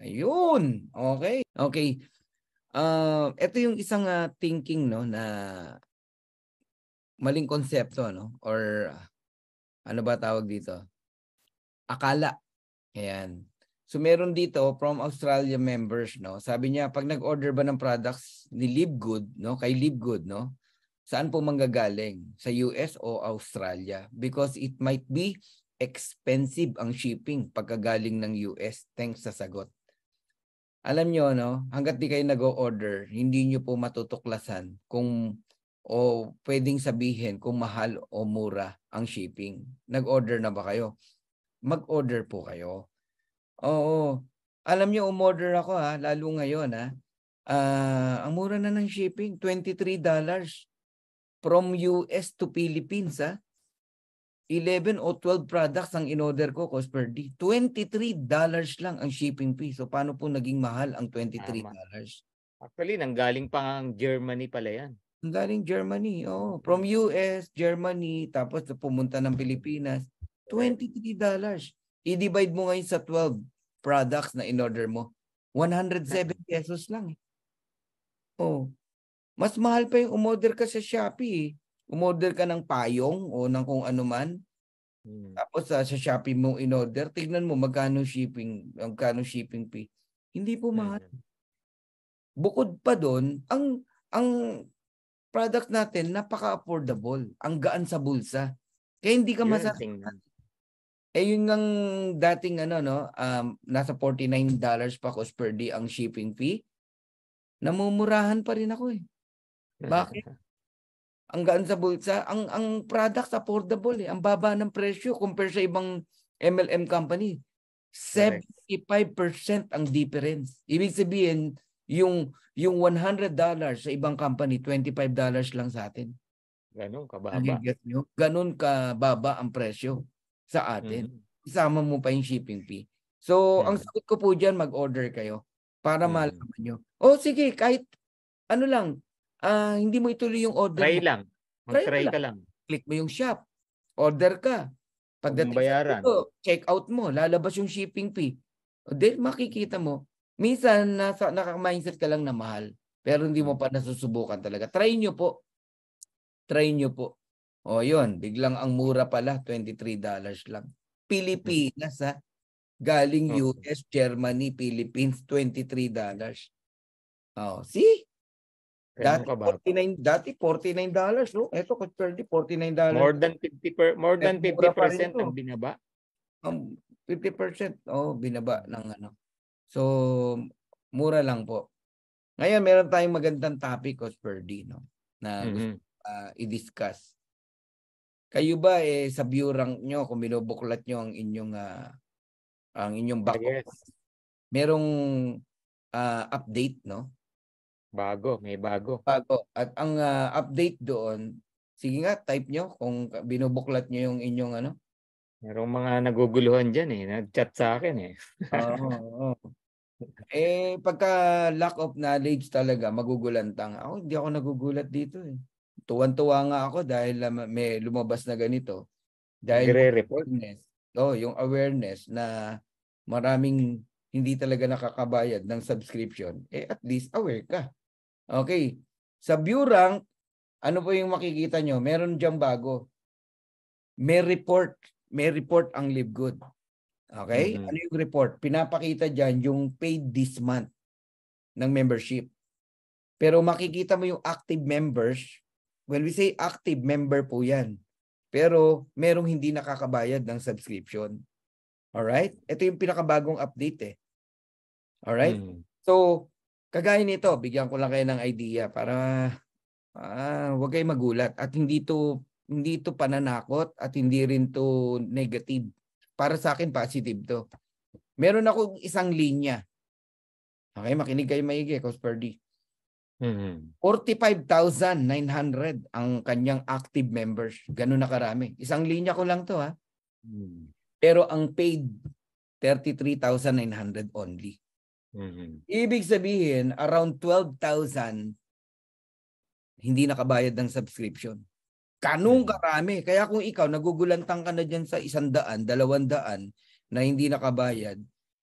Ayun. Okay. Okay. Uh, ah, ito yung isang uh, thinking no na maling konsepto no or uh, ano ba tawag dito? akala. Ayan. So meron dito from Australia members, no? Sabi niya, pag nag-order ba ng products ni Live Good, no? Kay Live Good, no? Saan po manggagaling? Sa US o Australia? Because it might be expensive ang shipping pagkagaling ng US. Thanks sa sagot. Alam niyo no? Hanggat di kayo nag-order, hindi niyo po matutuklasan kung o pwedeng sabihin kung mahal o mura ang shipping. Nag-order na ba kayo? mag-order po kayo. Oo. Alam niyo, umorder ako ha, lalo ngayon ha. Uh, ang mura na ng shipping, $23 from US to Philippines ha. 11 o 12 products ang inorder ko cost per day. $23 lang ang shipping fee. So paano po naging mahal ang $23? Actually, nanggaling pa ang Germany pala yan. Nanggaling Germany, oh. From US, Germany, tapos pumunta ng Pilipinas. $23. I-divide mo ngayon sa 12 products na in-order mo. 107 pesos lang eh. Oh. Mas mahal pa yung umorder ka sa Shopee eh. Umorder ka ng payong o ng kung ano man. Hmm. Tapos uh, sa Shopee mo in-order, tignan mo magkano shipping, magkano shipping fee. Hindi po mahal. Hmm. Bukod pa doon, ang ang product natin napaka-affordable. Ang gaan sa bulsa. Kaya hindi ka masasabi eh yun ngang dating ano no, um, nasa $49 pa cost per day ang shipping fee. Namumurahan pa rin ako eh. Mm-hmm. Bakit? ang gaan sa bulsa, ang ang product affordable eh. Ang baba ng presyo compare sa ibang MLM company. 75% ang difference. Ibig sabihin, yung yung $100 sa ibang company, $25 lang sa atin. Ganun kababa. Ganun kababa ang presyo sa atin. Mm-hmm. Isama mo pa yung shipping fee. So, mm-hmm. ang sagot ko po dyan, mag-order kayo para mm-hmm. malaman nyo. O oh, sige, kahit ano lang, uh, hindi mo ituloy yung order. Try mo. lang. Mag-try ka lang. lang. Click mo yung shop. Order ka. Pagdating bayaran. Dito, check out mo. Lalabas yung shipping fee. O, then makikita mo. Minsan, nasa, naka-mindset ka lang na mahal. Pero hindi mo mm. pa nasusubukan talaga. Try nyo po. Try nyo po. O yun, biglang ang mura pala, $23 lang. Pilipinas ha, galing oh. US, Germany, Philippines, $23. Oh, see? Kaya dati, 49, dati 49 dollars, no? Ito, Coach 49 dollars. More than 50 per, more than 50% ang binaba. Um, 50% oh, binaba ng ano. So, mura lang po. Ngayon, meron tayong magandang topic, Coach per no? Na mm-hmm. uh, i-discuss. Kayo ba eh sa view rank nyo kung binubuklat nyo ang inyong uh, ang inyong ah, back yes. merong uh, update no? Bago, may bago. Bago. At ang uh, update doon, sige nga type nyo kung binubuklat nyo yung inyong ano. Merong mga naguguluhan diyan eh, nag-chat sa akin eh. Oo. oh, Eh pagka lack of knowledge talaga magugulantang. Ako oh, hindi ako nagugulat dito eh tuwan-tuwa nga ako dahil may lumabas na ganito. Dahil Nire-report. oh, yung awareness na maraming hindi talaga nakakabayad ng subscription, eh at least aware ka. Okay. Sa view rank, ano po yung makikita nyo? Meron diyang bago. May report. May report ang live good. Okay? Mm-hmm. Ano yung report? Pinapakita dyan yung paid this month ng membership. Pero makikita mo yung active members When we say active member po yan. Pero merong hindi nakakabayad ng subscription. All right? Ito yung pinakabagong update eh. right? Mm. So, kagaya nito, bigyan ko lang kayo ng idea para ah, wag kayong magulat. At hindi to, hindi to pananakot at hindi rin to negative. Para sa akin, positive to. Meron ako isang linya. Okay, makinig kayo maigi, Cosper D mm mm-hmm. 45,900 ang kanyang active members. Ganun na karami. Isang linya ko lang to ha. Mm-hmm. Pero ang paid 33,900 only. mm Ibig sabihin around 12,000 hindi nakabayad ng subscription. Kanong karami. Kaya kung ikaw nagugulantang ka na dyan sa isang daan, dalawang daan na hindi nakabayad,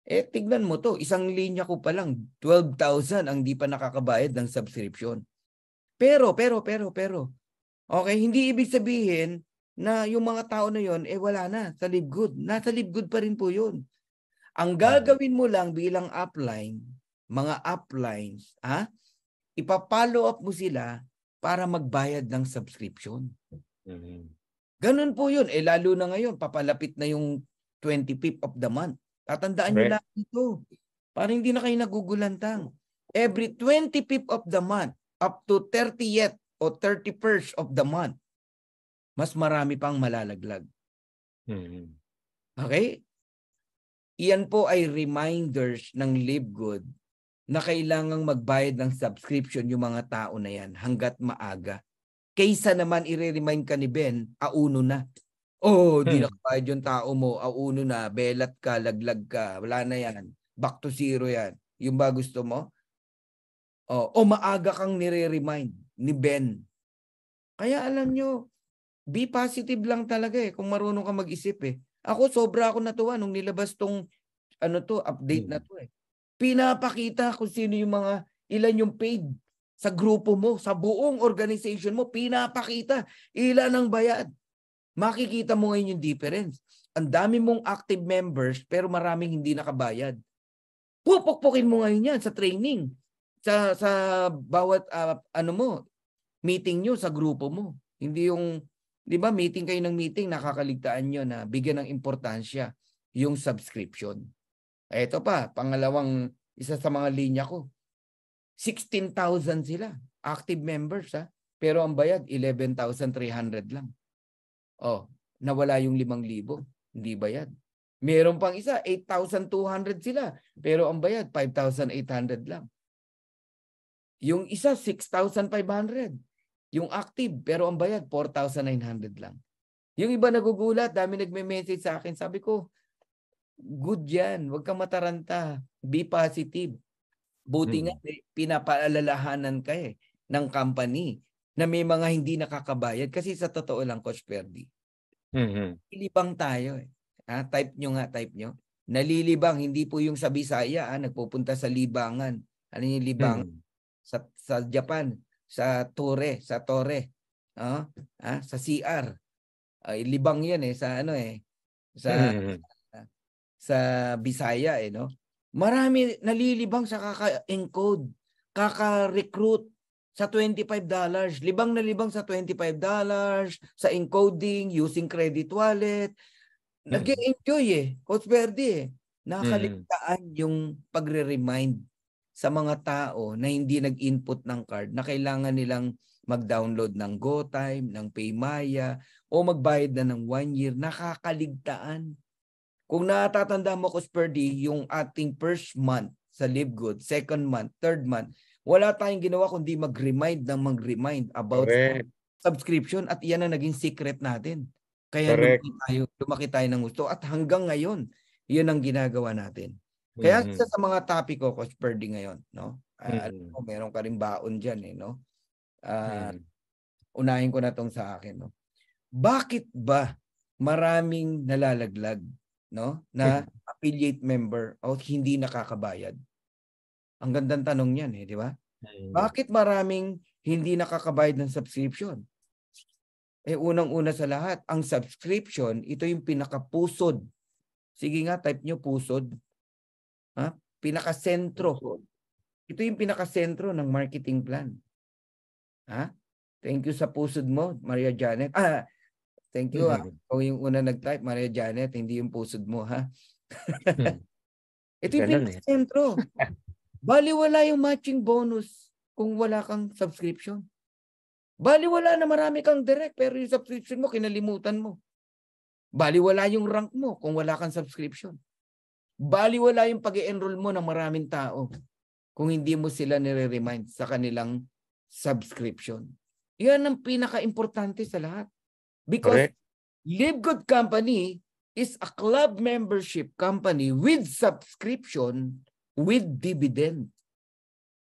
eh, tignan mo to, isang linya ko pa lang, 12,000 ang di pa nakakabayad ng subscription. Pero, pero, pero, pero, okay, hindi ibig sabihin na yung mga tao na yon eh wala na sa libgood. Nasa libgood pa rin po yun. Ang gagawin mo lang bilang upline, mga uplines, ha? Ipapollow up mo sila para magbayad ng subscription. Mm-hmm. Ganun po yun. Eh lalo na ngayon, papalapit na yung 25th of the month. Tatandaan right. nyo lang ito. Para hindi na kayo nagugulantang. Every 25th of the month up to 30th o 31st of the month, mas marami pang malalaglag. Mm-hmm. Okay? Iyan po ay reminders ng Live Good na kailangang magbayad ng subscription yung mga tao na yan hanggat maaga. Kaysa naman i-remind ka ni Ben, auno na oh, hmm. di nakabayad yung tao mo, auno na, belat ka, laglag ka, wala na yan. Back to zero yan. Yung ba gusto mo? Oh, o oh, maaga kang nire-remind ni Ben. Kaya alam nyo, be positive lang talaga eh kung marunong ka mag-isip eh. Ako sobra ako natuwa nung nilabas tong ano to, update na hmm. to eh. Pinapakita kung sino yung mga ilan yung paid sa grupo mo, sa buong organization mo, pinapakita ilan ang bayad makikita mo ngayon yung difference. Ang dami mong active members pero maraming hindi nakabayad. Pupukpukin mo ngayon yan sa training, sa sa bawat uh, ano mo, meeting nyo sa grupo mo. Hindi yung 'di ba, meeting kayo ng meeting, nakakaligtaan nyo na bigyan ng importansya yung subscription. Ito pa, pangalawang isa sa mga linya ko. 16,000 sila, active members ha. Pero ang bayad 11,300 lang. Oh, nawala yung 5,000. Hindi bayad. Meron pang isa, 8,200 sila. Pero ang bayad, 5,800 lang. Yung isa, 6,500. Yung active, pero ang bayad, 4,900 lang. Yung iba nagugulat, dami nagme-message sa akin. Sabi ko, good yan. Huwag kang mataranta. Be positive. Buti hmm. nga, pinapaalalahanan ka eh ng company na may mga hindi nakakabayad. Kasi sa totoo lang, Coach Perdi. Mhm. hmm tayo. Eh. Ha? Ah, type nyo nga, type nyo. Nalilibang, hindi po yung sa Bisaya, ha? Ah, nagpupunta sa libangan. Ano yung libang? Mm-hmm. Sa, sa Japan, sa Tore, sa Tore, ha? Ah, ha? sa CR. Uh, libang yan eh, sa ano eh. Sa, mm-hmm. sa, sa Bisaya eh, no? Marami nalilibang sa kaka-encode, kaka-recruit, sa $25. Libang na libang sa $25, sa encoding, using credit wallet. Hmm. Nag-enjoy eh. Coach Verdi eh. Nakakaligtaan mm. yung pagre-remind sa mga tao na hindi nag-input ng card na kailangan nilang mag-download ng GoTime, ng Paymaya, o magbayad na ng one year. Nakakaligtaan. Kung natatanda mo, Coach Verdi, yung ating first month sa LiveGood, second month, third month, wala tayong ginawa kundi mag-remind ng mag-remind about Correct. subscription at iyan ang naging secret natin. Kaya Correct. lumaki tayo, lumaki tayo ng gusto at hanggang ngayon, iyon ang ginagawa natin. Kaya mm-hmm. isa sa mga topic ko, Coach Purdy ngayon, no? Ah, mm-hmm. Alam mo, meron ka rin baon dyan, eh, no? Uh, mm-hmm. Unahin ko na tong sa akin, no? Bakit ba maraming nalalaglag, no? Na mm-hmm. affiliate member o hindi nakakabayad? Ang gandang tanong niyan eh, di ba? Mm. Bakit maraming hindi nakakabayad ng subscription? Eh unang-una sa lahat, ang subscription, ito yung pinakapusod. Sige nga, type nyo pusod. Ha? Pinakasentro. Ito yung pinakasentro ng marketing plan. Ha? Thank you sa pusod mo, Maria Janet. Ah, thank you. Ah. Mm-hmm. Ah. Kung yung una nag-type, Maria Janet, hindi yung pusod mo, ha? Hmm. <laughs> ito yung eh. pinakasentro. <laughs> Baliwala yung matching bonus kung wala kang subscription. Baliwala na marami kang direct pero yung subscription mo kinalimutan mo. Baliwala yung rank mo kung wala kang subscription. Baliwala yung pag enroll mo ng maraming tao kung hindi mo sila nire-remind sa kanilang subscription. Yan ang pinaka-importante sa lahat. Because Correct. Live Good Company is a club membership company with subscription with dividend.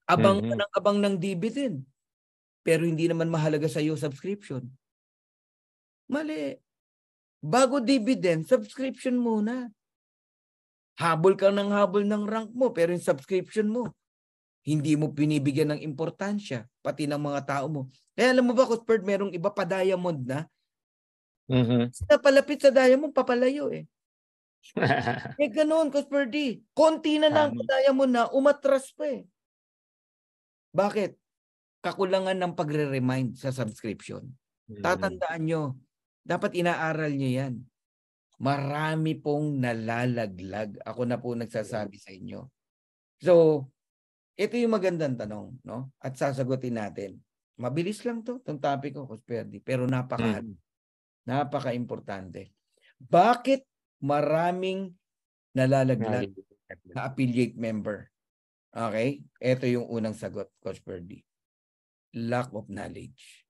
Abang mm-hmm. ng abang ng dividend. Pero hindi naman mahalaga sa iyo subscription. Mali. Bago dividend, subscription muna. Habol ka ng habol ng rank mo, pero yung subscription mo, hindi mo pinibigyan ng importansya, pati ng mga tao mo. Kaya alam mo ba, Cuthbert, merong iba pa diamond na. Mm-hmm. Sa palapit sa diamond, papalayo eh. <laughs> eh ganun, Cosperdi. Konti na lang um, kaya mo na, umatras pa eh. Bakit? Kakulangan ng pagre-remind sa subscription. Mm. Tatandaan nyo, dapat inaaral nyo yan. Marami pong nalalaglag. Ako na po nagsasabi sa inyo. So, ito yung magandang tanong, no? At sasagutin natin. Mabilis lang to, itong topic ko, Cosperdi. Pero napaka, mm. napaka-importante. Bakit maraming nalalaglag na affiliate member. Okay? Ito yung unang sagot, Coach Birdie. Lack of knowledge.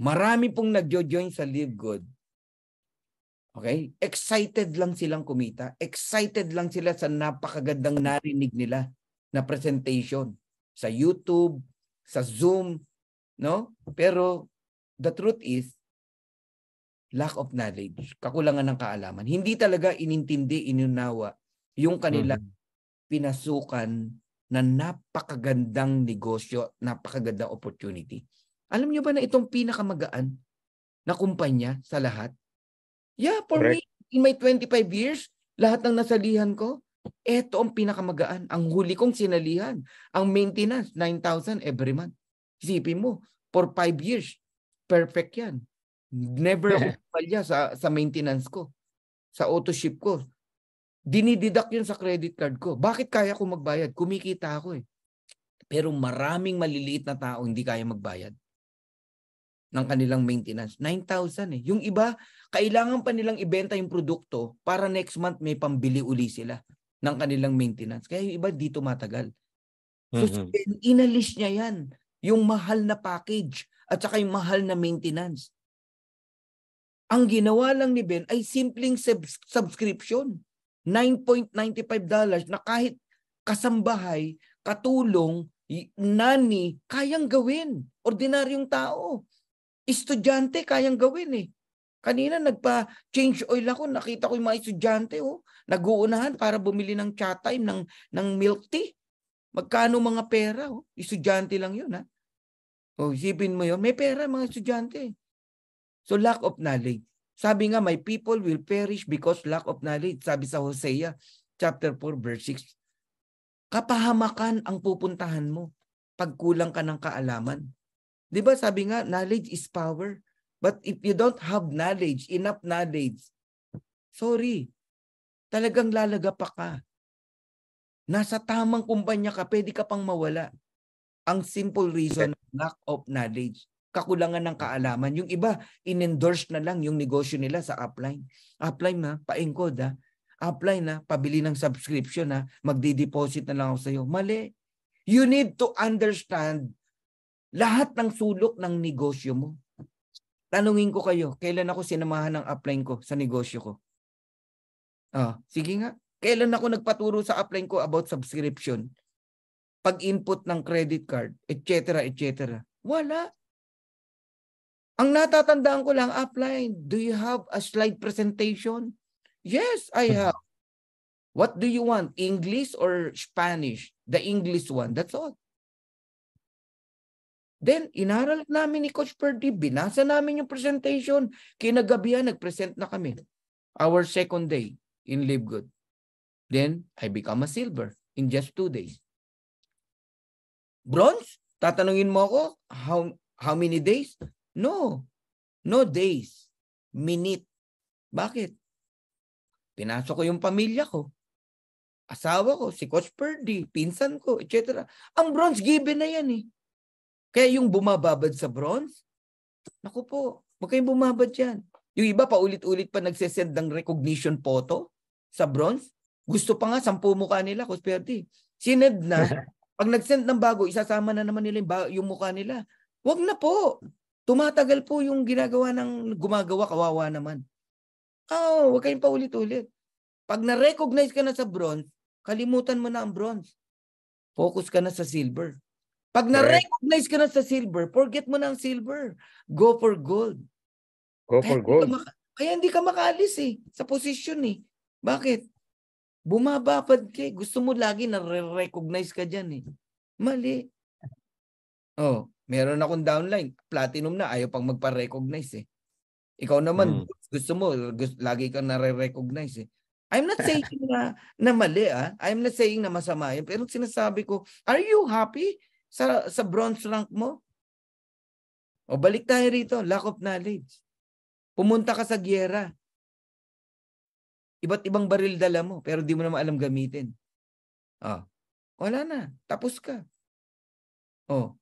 Marami pong nagjo-join sa Live Good. Okay? Excited lang silang kumita. Excited lang sila sa napakagandang narinig nila na presentation sa YouTube, sa Zoom, no? Pero the truth is lack of knowledge, kakulangan ng kaalaman. Hindi talaga inintindi, inunawa yung kanila mm-hmm. pinasukan na napakagandang negosyo, napakagandang opportunity. Alam niyo ba na itong pinakamagaan na kumpanya sa lahat? Yeah, for Correct. me, in my 25 years, lahat ng nasalihan ko, ito ang pinakamagaan. Ang huli kong sinalihan. Ang maintenance, 9,000 every month. Isipin mo, for 5 years, perfect yan. Never ako <laughs> palya sa, sa maintenance ko, sa auto ship ko. Dinididak yun sa credit card ko. Bakit kaya ko magbayad? Kumikita ako eh. Pero maraming maliliit na tao hindi kaya magbayad ng kanilang maintenance. 9,000 eh. Yung iba, kailangan pa nilang ibenta yung produkto para next month may pambili uli sila ng kanilang maintenance. Kaya yung iba dito matagal. So mm-hmm. inalis niya yan. Yung mahal na package at saka yung mahal na maintenance. Ang ginawa lang ni Ben ay simpleng subscription. $9.95 na kahit kasambahay, katulong, nani, kayang gawin. Ordinaryong tao. Estudyante, kayang gawin eh. Kanina nagpa-change oil ako, nakita ko yung mga estudyante oh, nag-uunahan para bumili ng chat time ng ng milk tea. Magkano mga pera oh? Estudyante lang 'yun ha. Oh, isipin mo 'yon, may pera mga estudyante. So lack of knowledge. Sabi nga, my people will perish because lack of knowledge. Sabi sa Hosea chapter 4 verse 6. Kapahamakan ang pupuntahan mo pag kulang ka ng kaalaman. 'Di ba sabi nga knowledge is power. But if you don't have knowledge, enough knowledge, sorry, talagang lalaga pa ka. Nasa tamang kumpanya ka, pwede ka pang mawala. Ang simple reason, lack of knowledge kakulangan ng kaalaman. Yung iba, in-endorse na lang yung negosyo nila sa upline. Upline na, paingkod ha. Ah. Upline na, ah, pabili ng subscription na, ah. Magdi-deposit na lang ako sa'yo. Mali. You need to understand lahat ng sulok ng negosyo mo. Tanungin ko kayo, kailan ako sinamahan ng upline ko sa negosyo ko? Ah, sige nga. Kailan ako nagpaturo sa upline ko about subscription? Pag-input ng credit card, etc. etc. Wala. Ang natatandaan ko lang, upline, do you have a slide presentation? Yes, I hmm. have. What do you want? English or Spanish? The English one. That's all. Then, inaral namin ni Coach Purdy, binasa namin yung presentation. Kinagabihan, nag-present na kami. Our second day in Live Good. Then, I become a silver in just two days. Bronze, tatanungin mo ako, how, how many days? No. No days. Minute. Bakit? Pinasok ko yung pamilya ko. Asawa ko, si Coach Purdy, pinsan ko, etc. Ang bronze given na yan eh. Kaya yung bumababad sa bronze, naku po, huwag kayong bumabad yan. Yung iba pa ulit-ulit pa nagsesend ng recognition photo sa bronze. Gusto pa nga, sampu mukha nila, Coach Purdy. Sined na. <laughs> Pag nagsend ng bago, isasama na naman nila yung, yung mukha nila. Wag na po. Tumatagal po yung ginagawa ng gumagawa, kawawa naman. Oo, oh, huwag kayong paulit-ulit. Pag na-recognize ka na sa bronze, kalimutan mo na ang bronze. Focus ka na sa silver. Pag na-recognize ka na sa silver, forget mo na ang silver. Go for gold. Go for kaya gold. Hindi maka- kaya hindi ka makaalis eh, sa position eh. Bakit? Bumababad ka eh. Gusto mo lagi na recognize ka dyan eh. Mali. Oh. Meron akong downline, platinum na, ayaw pang magpa-recognize eh. Ikaw naman, mm. gusto mo, gusto, lagi kang nare-recognize eh. I'm not <laughs> saying na, na mali ah. I'm not saying na masama yun. Pero sinasabi ko, are you happy sa, sa bronze rank mo? O balik tayo rito, lack of knowledge. Pumunta ka sa giyera. Iba't ibang baril dala mo, pero di mo naman alam gamitin. Oh, wala na. Tapos ka. Oh,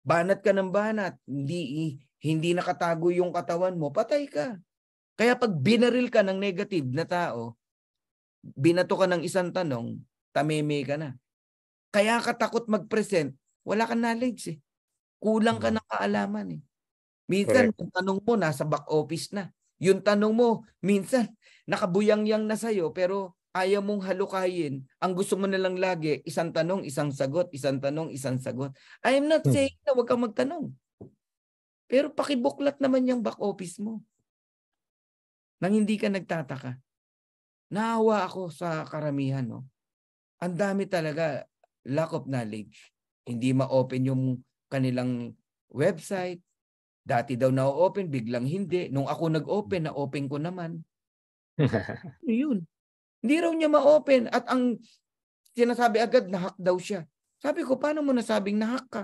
Banat ka ng banat. Hindi, hindi nakatago yung katawan mo. Patay ka. Kaya pag binaril ka ng negative na tao, binato ka ng isang tanong, tameme ka na. Kaya ka takot mag-present, wala kang knowledge eh. Kulang ka mm. ng kaalaman eh. Minsan, Correct. yung tanong mo nasa back office na. Yung tanong mo, minsan, nakabuyang-yang na sa'yo pero ayaw mong halukayin. Ang gusto mo na lang lagi, isang tanong, isang sagot, isang tanong, isang sagot. I am not hmm. saying na huwag kang magtanong. Pero pakibuklat naman yung back office mo. Nang hindi ka nagtataka. Naawa ako sa karamihan. No? Ang dami talaga lack of knowledge. Hindi ma-open yung kanilang website. Dati daw na-open, biglang hindi. Nung ako nag-open, na-open ko naman. ano <laughs> yun? Hindi raw niya ma-open at ang sinasabi agad nahak daw siya. Sabi ko, paano mo nasabing nahak ka?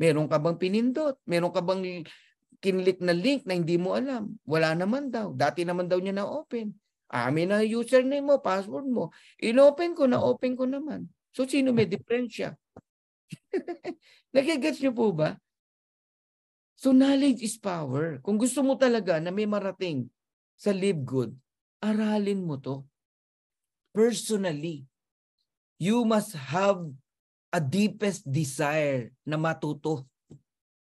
Meron ka bang pinindot? Meron ka bang kinlik na link na hindi mo alam? Wala naman daw. Dati naman daw niya na-open. Amin na username mo, password mo. In-open ko, na-open ko naman. So sino may diferensya? <laughs> Nagigets niyo po ba? So knowledge is power. Kung gusto mo talaga na may marating sa live good, aralin mo to personally, you must have a deepest desire na matuto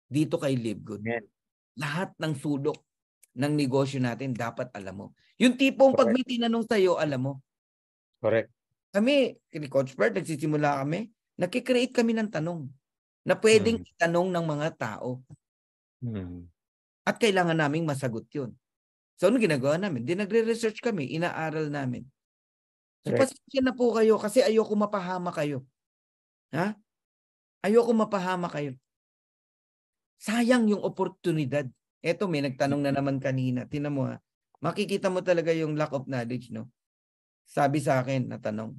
dito kay Live Good. Amen. Lahat ng sulok ng negosyo natin dapat alam mo. Yung tipong Correct. pag may tinanong tayo, alam mo. Correct. Kami, ni Coach Bert, nagsisimula kami, nakikreate kami ng tanong na pwedeng hmm. itanong ng mga tao. Hmm. At kailangan naming masagot yun. So ano ginagawa namin? Di nagre-research kami, inaaral namin. So, pasensya na po kayo kasi ayoko mapahama kayo. Ha? Ayoko mapahama kayo. Sayang yung oportunidad. Eto, may nagtanong na naman kanina. Tinan mo ha. Makikita mo talaga yung lack of knowledge, no? Sabi sa akin na tanong.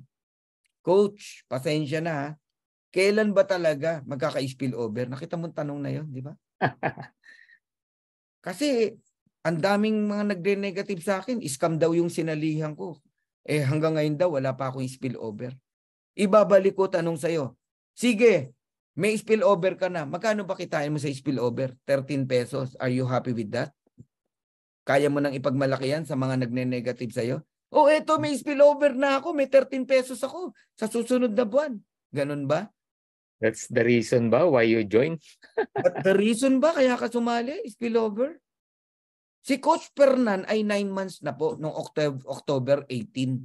Coach, pasensya na ha. Kailan ba talaga magkaka-spill over? Nakita mo tanong na yon, di ba? <laughs> kasi ang daming mga nagre-negative sa akin. Scam daw yung sinalihan ko. Eh hanggang ngayon daw wala pa akong spillover. Ibabalik ko tanong sa iyo. Sige, may spillover ka na. Magkano ba kitain mo sa spillover? 13 pesos. Are you happy with that? Kaya mo nang ipagmalaki yan sa mga nagne-negative sa'yo? O oh, eto, may spillover na ako. May 13 pesos ako sa susunod na buwan. Ganun ba? That's the reason ba why you join? But the reason ba kaya ka sumali? Spillover? Si Coach Fernan ay 9 months na po noong October, October 18.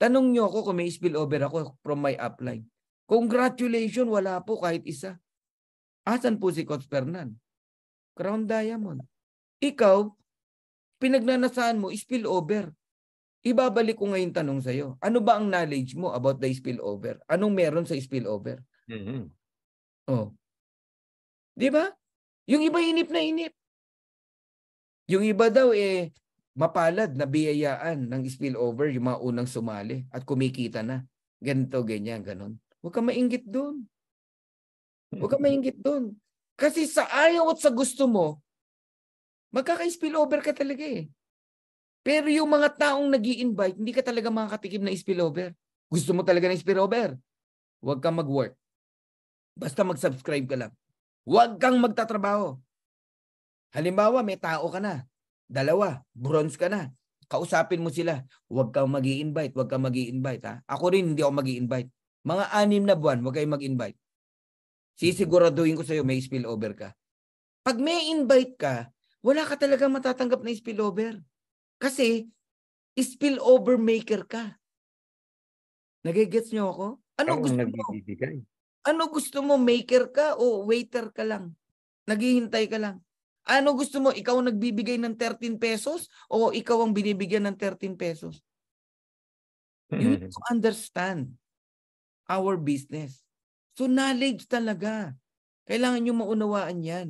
Tanong niyo ako kung may spillover ako from my upline. Congratulations, wala po kahit isa. Asan po si Coach Fernan? Crown Diamond. Ikaw, pinagnanasaan mo, spillover. Ibabalik ko ngayon tanong sa iyo. Ano ba ang knowledge mo about the spillover? Anong meron sa spillover? Mm-hmm. Oh. Di ba? Yung iba inip na inip. Yung iba daw eh, mapalad na biyayaan ng spillover yung mga unang sumali at kumikita na. Ganito, ganyan, ganon. Huwag kang maingit doon. Huwag kang maingit doon. Kasi sa ayaw at sa gusto mo, magkaka-spillover ka talaga eh. Pero yung mga taong nag invite hindi ka talaga makakatikim ng spillover. Gusto mo talaga ng spillover. Huwag kang mag-work. Basta mag-subscribe ka lang. Huwag kang magtatrabaho. Halimbawa, may tao ka na. Dalawa. Bronze ka na. Kausapin mo sila. Huwag kang mag invite Huwag kang mag invite ha? Ako rin hindi ako mag invite Mga anim na buwan, huwag kayong mag-invite. Sisiguraduhin ko sa'yo may spillover ka. Pag may invite ka, wala ka talaga matatanggap na spillover. Kasi spillover maker ka. Nagigets nyo ako? Ano gusto mo? Ano gusto mo? Maker ka o waiter ka lang? Naghihintay ka lang? Ano gusto mo? Ikaw ang nagbibigay ng 13 pesos o ikaw ang binibigyan ng 13 pesos? You need to understand our business. So knowledge talaga. Kailangan nyo maunawaan yan.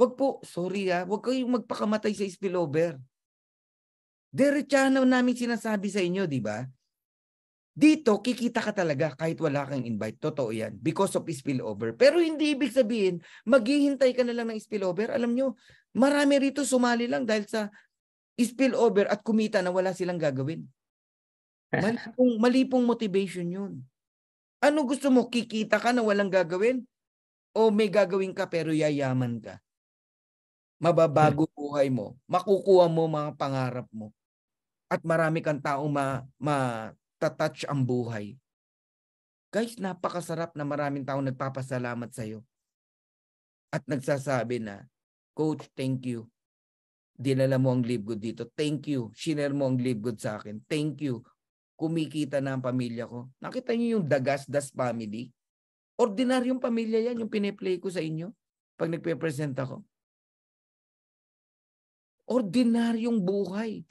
Wag po, sorry ha, ah. wag kayong magpakamatay sa spillover. Diretsahan na namin sinasabi sa inyo, di ba? Dito, kikita ka talaga kahit wala kang invite. Totoo yan. Because of spillover. Pero hindi ibig sabihin, maghihintay ka na lang ng spillover. Alam nyo, marami rito sumali lang dahil sa spillover at kumita na wala silang gagawin. <laughs> Malipong, malipong motivation yun. Ano gusto mo? Kikita ka na walang gagawin? O may gagawin ka pero yayaman ka? Mababago hmm. buhay mo. Makukuha mo mga pangarap mo. At marami kang tao ma, ma, tatouch ang buhay. Guys, napakasarap na maraming tao nagpapasalamat sa iyo. At nagsasabi na, Coach, thank you. Dinala mo ang live good dito. Thank you. Shinare mo ang live good sa akin. Thank you. Kumikita na ang pamilya ko. Nakita niyo yung Dagasdas family? Ordinaryong pamilya yan yung piniplay ko sa inyo pag nagpe-present ako. Ordinaryong buhay.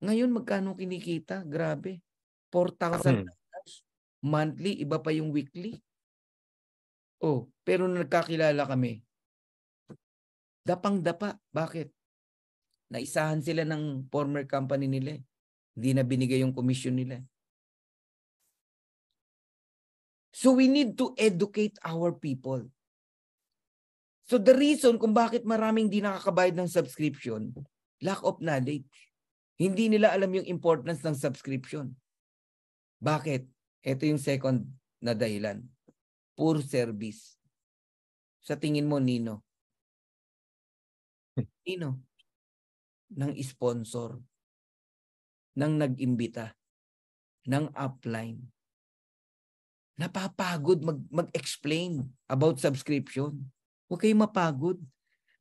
Ngayon, magkano kinikita? Grabe. $4,000 mm. monthly, iba pa yung weekly. Oh, pero nagkakilala kami. Dapang-dapa. Bakit? Naisahan sila ng former company nila. Eh. Hindi na binigay yung commission nila. Eh. So we need to educate our people. So the reason kung bakit maraming di nakakabayad ng subscription, lack of knowledge. Hindi nila alam yung importance ng subscription. Bakit? Ito yung second na dahilan. Poor service. Sa tingin mo, Nino? <laughs> Nino? Ng sponsor. Ng nag-imbita. Ng upline. Napapagod mag- mag-explain about subscription. Huwag kayong mapagod.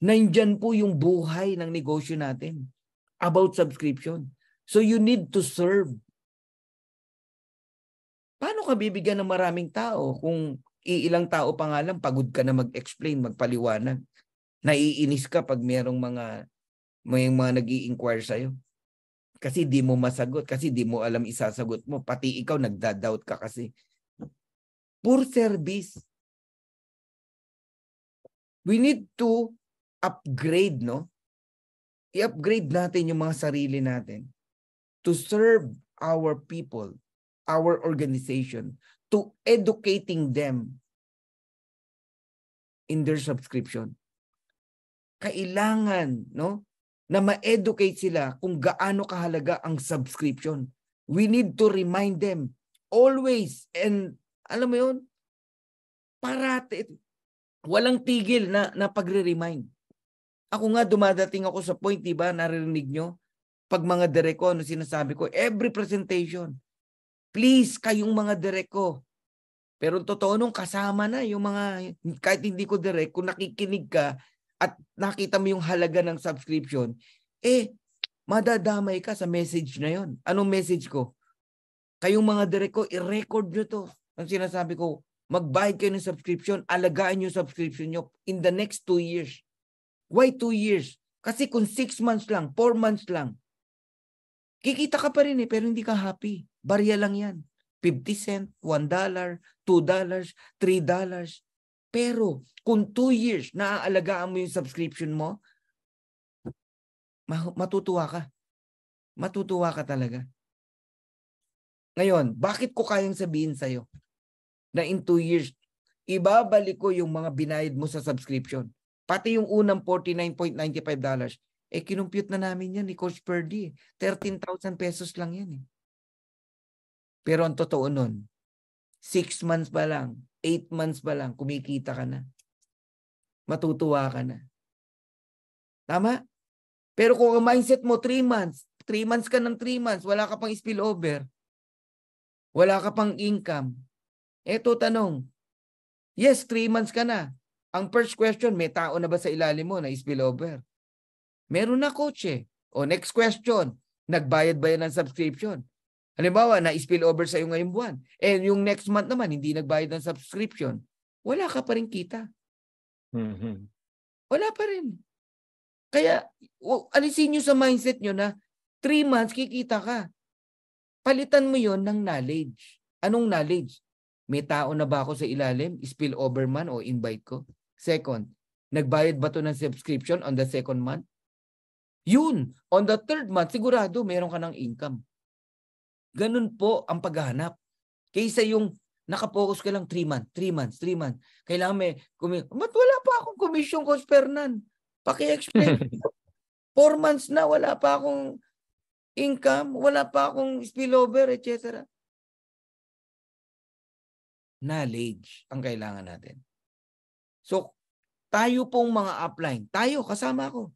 Nandyan po yung buhay ng negosyo natin about subscription. So you need to serve paano ka bibigyan ng maraming tao kung iilang tao pa nga lang pagod ka na mag-explain, magpaliwanag? Naiinis ka pag mayroong mga may mga nag inquire sa'yo. Kasi di mo masagot, kasi di mo alam isasagot mo. Pati ikaw nagda-doubt ka kasi. Poor service. We need to upgrade, no? I-upgrade natin yung mga sarili natin to serve our people our organization to educating them in their subscription. Kailangan, no? na ma-educate sila kung gaano kahalaga ang subscription. We need to remind them always and alam mo yun, parate, walang tigil na, na pagre-remind. Ako nga dumadating ako sa point, di ba, naririnig nyo? Pag mga direko, direkon, ano sinasabi ko, every presentation, please kayong mga direko. Pero totoo nung kasama na yung mga, kahit hindi ko direct, kung nakikinig ka at nakita mo yung halaga ng subscription, eh, madadamay ka sa message na yon. Anong message ko? Kayong mga direct ko, i-record nyo to. Ang sinasabi ko, magbayad kayo ng subscription, alagaan yung subscription nyo in the next two years. Why two years? Kasi kung six months lang, four months lang, kikita ka pa rin eh, pero hindi ka happy. Barya lang yan. 50 cent, 1 dollar, 2 dollars, 3 dollars. Pero kung 2 years naaalagaan mo yung subscription mo, matutuwa ka. Matutuwa ka talaga. Ngayon, bakit ko kayang sabihin sa'yo na in 2 years, ibabalik ko yung mga binayad mo sa subscription? Pati yung unang $49.95, eh kinumpute na namin yan ni Coach Purdy. 13,000 pesos lang yan eh. Pero ang totoo nun, six months pa lang, eight months pa lang, kumikita ka na. Matutuwa ka na. Tama? Pero kung ang mindset mo, three months, three months ka ng three months, wala ka pang spillover, wala ka pang income, eto tanong, yes, three months ka na. Ang first question, may tao na ba sa ilalim mo na spillover? Meron na coach eh. O next question, nagbayad ba yan ng subscription? Halimbawa, na-spill over sa sa'yo ngayong buwan. And eh, yung next month naman, hindi nagbayad ng subscription. Wala ka pa rin kita. Mm-hmm. Wala pa rin. Kaya, alisin nyo sa mindset nyo na 3 months kikita ka. Palitan mo yon ng knowledge. Anong knowledge? May tao na ba ako sa ilalim? Spill over man o invite ko? Second, nagbayad ba to ng subscription on the second month? Yun, on the third month, sigurado meron ka ng income. Ganun po ang paghahanap. Kaysa yung nakapokus ka lang 3 months, 3 months, 3 months. Kailangan may, kumi- ba't wala pa akong commission, Coach Fernan? Paki-explain. 4 <laughs> months na, wala pa akong income, wala pa akong spillover, etc. Knowledge ang kailangan natin. So, tayo pong mga upline, tayo, kasama ko.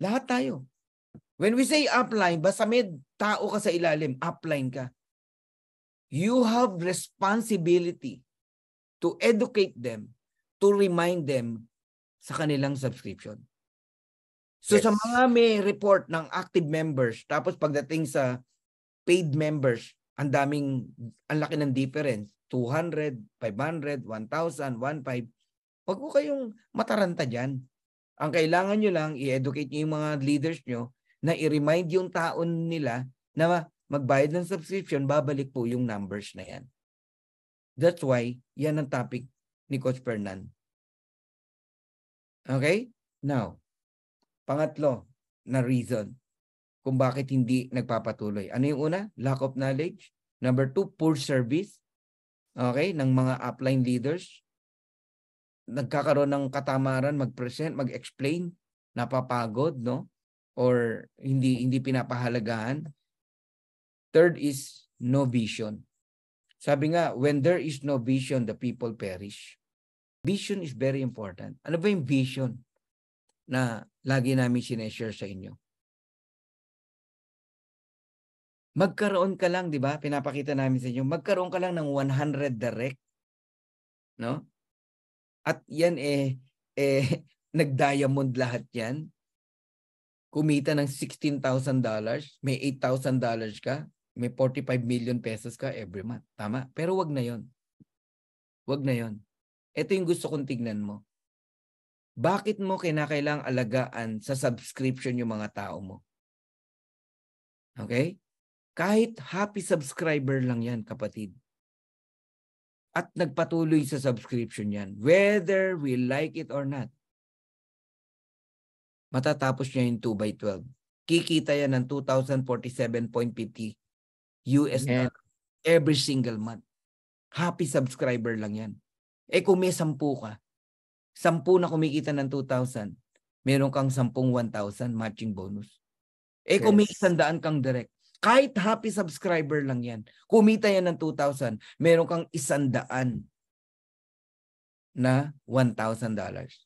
Lahat tayo. When we say upline, basta med, Tao ka sa ilalim, upline ka. You have responsibility to educate them, to remind them sa kanilang subscription. So yes. sa mga may report ng active members, tapos pagdating sa paid members, ang daming, ang laki ng difference. 200, 500, 1,000, 1,500. Huwag po kayong mataranta dyan. Ang kailangan nyo lang, i-educate nyo yung mga leaders nyo na i-remind yung taon nila na magbayad ng subscription, babalik po yung numbers na yan. That's why, yan ang topic ni Coach Fernan. Okay? Now, pangatlo na reason kung bakit hindi nagpapatuloy. Ano yung una? Lack of knowledge. Number two, poor service. Okay? Ng mga upline leaders. Nagkakaroon ng katamaran mag-present, mag-explain. Napapagod, no? or hindi hindi pinapahalagahan. Third is no vision. Sabi nga, when there is no vision, the people perish. Vision is very important. Ano ba yung vision na lagi namin sineshare sa inyo? Magkaroon ka lang, di ba? Pinapakita namin sa inyo, magkaroon ka lang ng 100 direct. No? At yan eh, eh <laughs> nag-diamond lahat yan kumita ng $16,000, may $8,000 ka, may 45 million pesos ka every month. Tama. Pero wag na yon. Wag na yon. Ito yung gusto kong tignan mo. Bakit mo kinakailang alagaan sa subscription yung mga tao mo? Okay? Kahit happy subscriber lang yan, kapatid. At nagpatuloy sa subscription yan. Whether we like it or not matatapos niya yung 2 by 12. Kikita yan ng 2,047.50 US yeah. every single month. Happy subscriber lang yan. Eh kung may 10 ka, 10 na kumikita ng 2,000, meron kang 10 1,000 matching bonus. Eh kung may isandaan kang direct, kahit happy subscriber lang yan, kumita yan ng 2,000, meron kang isandaan na $1,000.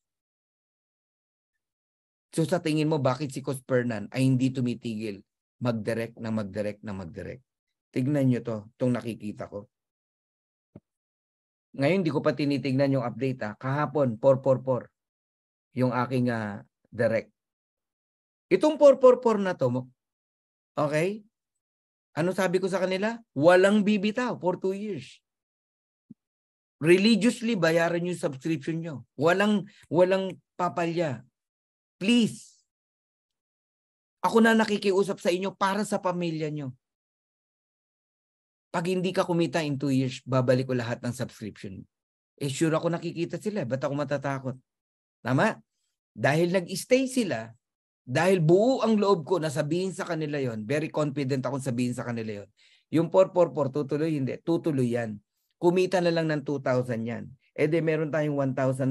So sa tingin mo, bakit si Cospernan ay hindi tumitigil magdirect ng magdirect ng magdirect? Tignan nyo to, itong nakikita ko. Ngayon, di ko pa tinitignan yung update. Ha? Ah. Kahapon, 444 yung aking uh, direct. Itong 444 na to, okay? Ano sabi ko sa kanila? Walang bibitaw for two years religiously bayaran yung subscription nyo. Walang walang papalya. Please. Ako na nakikiusap sa inyo para sa pamilya nyo. Pag hindi ka kumita in two years, babalik ko lahat ng subscription. Eh sure ako nakikita sila. Ba't ako matatakot? Tama? Dahil nag-stay sila, dahil buo ang loob ko na sabihin sa kanila yon very confident akong sabihin sa kanila yon yung 444 tutuloy hindi tutuloy yan kumita na lang ng 2,000 yan eh di meron tayong $1,000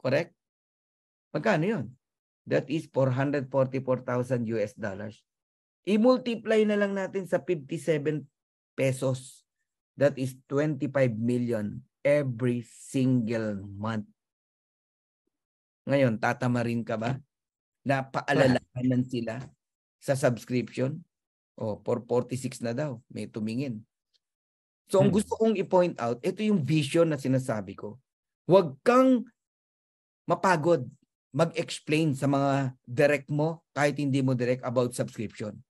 correct magkano yon That is 444,000 US dollars. I-multiply na lang natin sa 57 pesos. That is 25 million every single month. Ngayon, tatama rin ka ba? Napaalalahanan sila sa subscription? O, oh, 446 na daw, may tumingin. So, ang hmm. gusto kong i-point out, ito yung vision na sinasabi ko. Huwag kang mapagod mag-explain sa mga direct mo kahit hindi mo direct about subscription.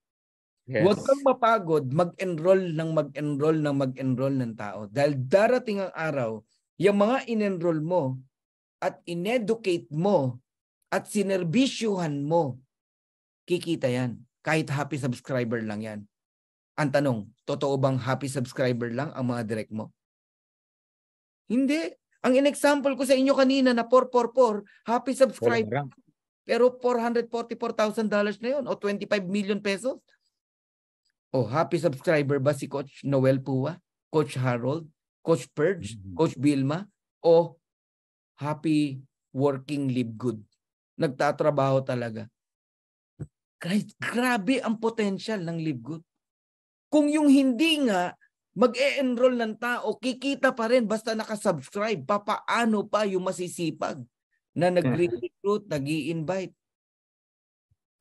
Yes. Huwag kang mapagod mag-enroll ng mag-enroll ng mag-enroll ng tao dahil darating ang araw, yung mga in-enroll mo at in-educate mo at sinerbisyuhan mo, kikita yan. Kahit happy subscriber lang yan. Ang tanong, totoo bang happy subscriber lang ang mga direct mo? Hindi. Ang in-example ko sa inyo kanina na 444, happy subscriber. Pero $444,000 na yun o 25 million pesos. O oh, happy subscriber ba si Coach Noel Pua, Coach Harold, Coach Purge, mm-hmm. Coach Bilma o happy working live good. Nagtatrabaho talaga. Guys, grabe ang potential ng live good. Kung yung hindi nga mag-e-enroll ng tao, kikita pa rin basta nakasubscribe. Papaano pa yung masisipag na nag-recruit, <laughs> nag invite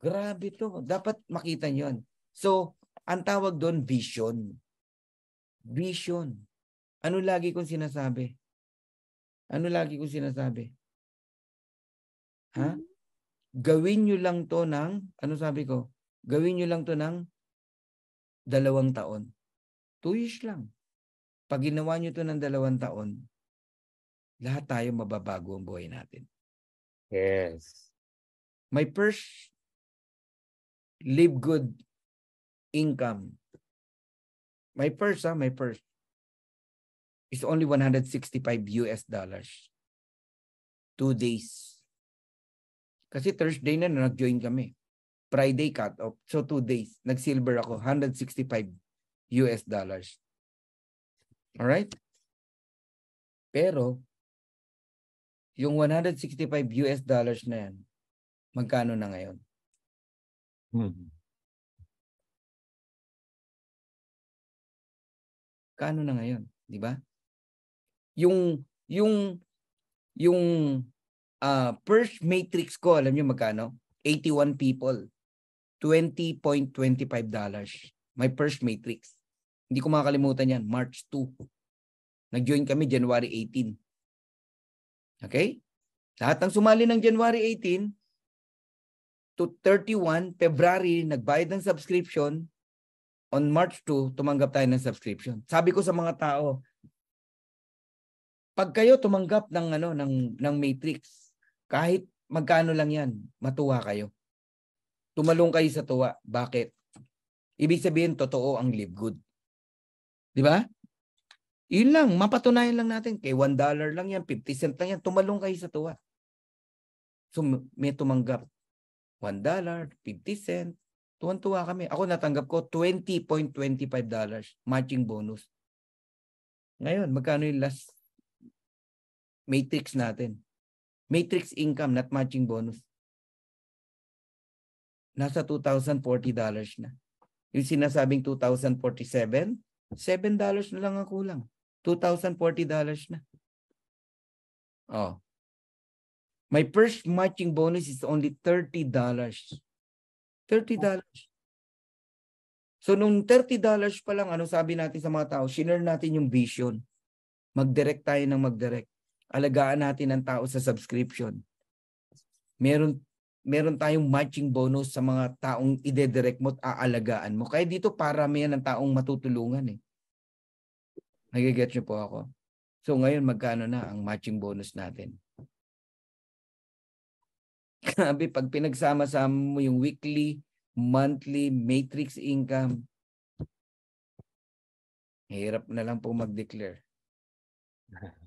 Grabe to. Dapat makita nyo So, ang tawag doon, vision. Vision. Ano lagi kong sinasabi? Ano lagi kong sinasabi? Ha? Hmm. Gawin nyo lang to ng, ano sabi ko? Gawin nyo lang to ng dalawang taon. Two years lang. Pag ginawa nyo to ng dalawang taon, lahat tayo mababago ang buhay natin. Yes. My first live good income. My first, ah, my first is only 165 US dollars. Two days. Kasi Thursday na, na nag-join kami. Friday cut off. So two days. Nag-silver ako. 165 US dollars. All right? Pero yung 165 US dollars na yan, magkano na ngayon? Hmm. Kano na ngayon, di ba? Yung yung yung uh, first matrix ko, alam niyo magkano? 81 people. 20.25 dollars. My first matrix. Hindi ko makakalimutan yan, March 2. Nag-join kami January 18. Okay? Lahat ng sumali ng January 18 to 31 February, nagbayad ng subscription. On March 2, tumanggap tayo ng subscription. Sabi ko sa mga tao, pag kayo tumanggap ng ano ng ng matrix, kahit magkano lang 'yan, matuwa kayo. Tumalong kayo sa tuwa. Bakit? Ibig sabihin totoo ang live good. Di ba? Yun lang, mapatunayan lang natin. Kay $1 lang yan, 50 cent lang yan. Tumalong kayo sa tuwa. So may tumanggap $1, 50 cent. Tuwan-tuwa kami. Ako natanggap ko $20.25 matching bonus. Ngayon, magkano yung last matrix natin? Matrix income, not matching bonus. Nasa $2,040 na. Yung sinasabing 2047, $7 na lang ang kulang. $2,040 na. Oh. My first matching bonus is only $30. $30. So nung $30 pa lang, ano sabi natin sa mga tao? Shinare natin yung vision. Mag-direct tayo ng mag-direct. Alagaan natin ang tao sa subscription. Meron meron tayong matching bonus sa mga taong ide-direct mo at aalagaan mo. Kaya dito para may ng taong matutulungan eh. Nagigets niyo po ako? So ngayon magkano na ang matching bonus natin? <laughs> Grabe, pag pinagsama-sama mo yung weekly, monthly, matrix income, hirap na lang po mag-declare. <laughs>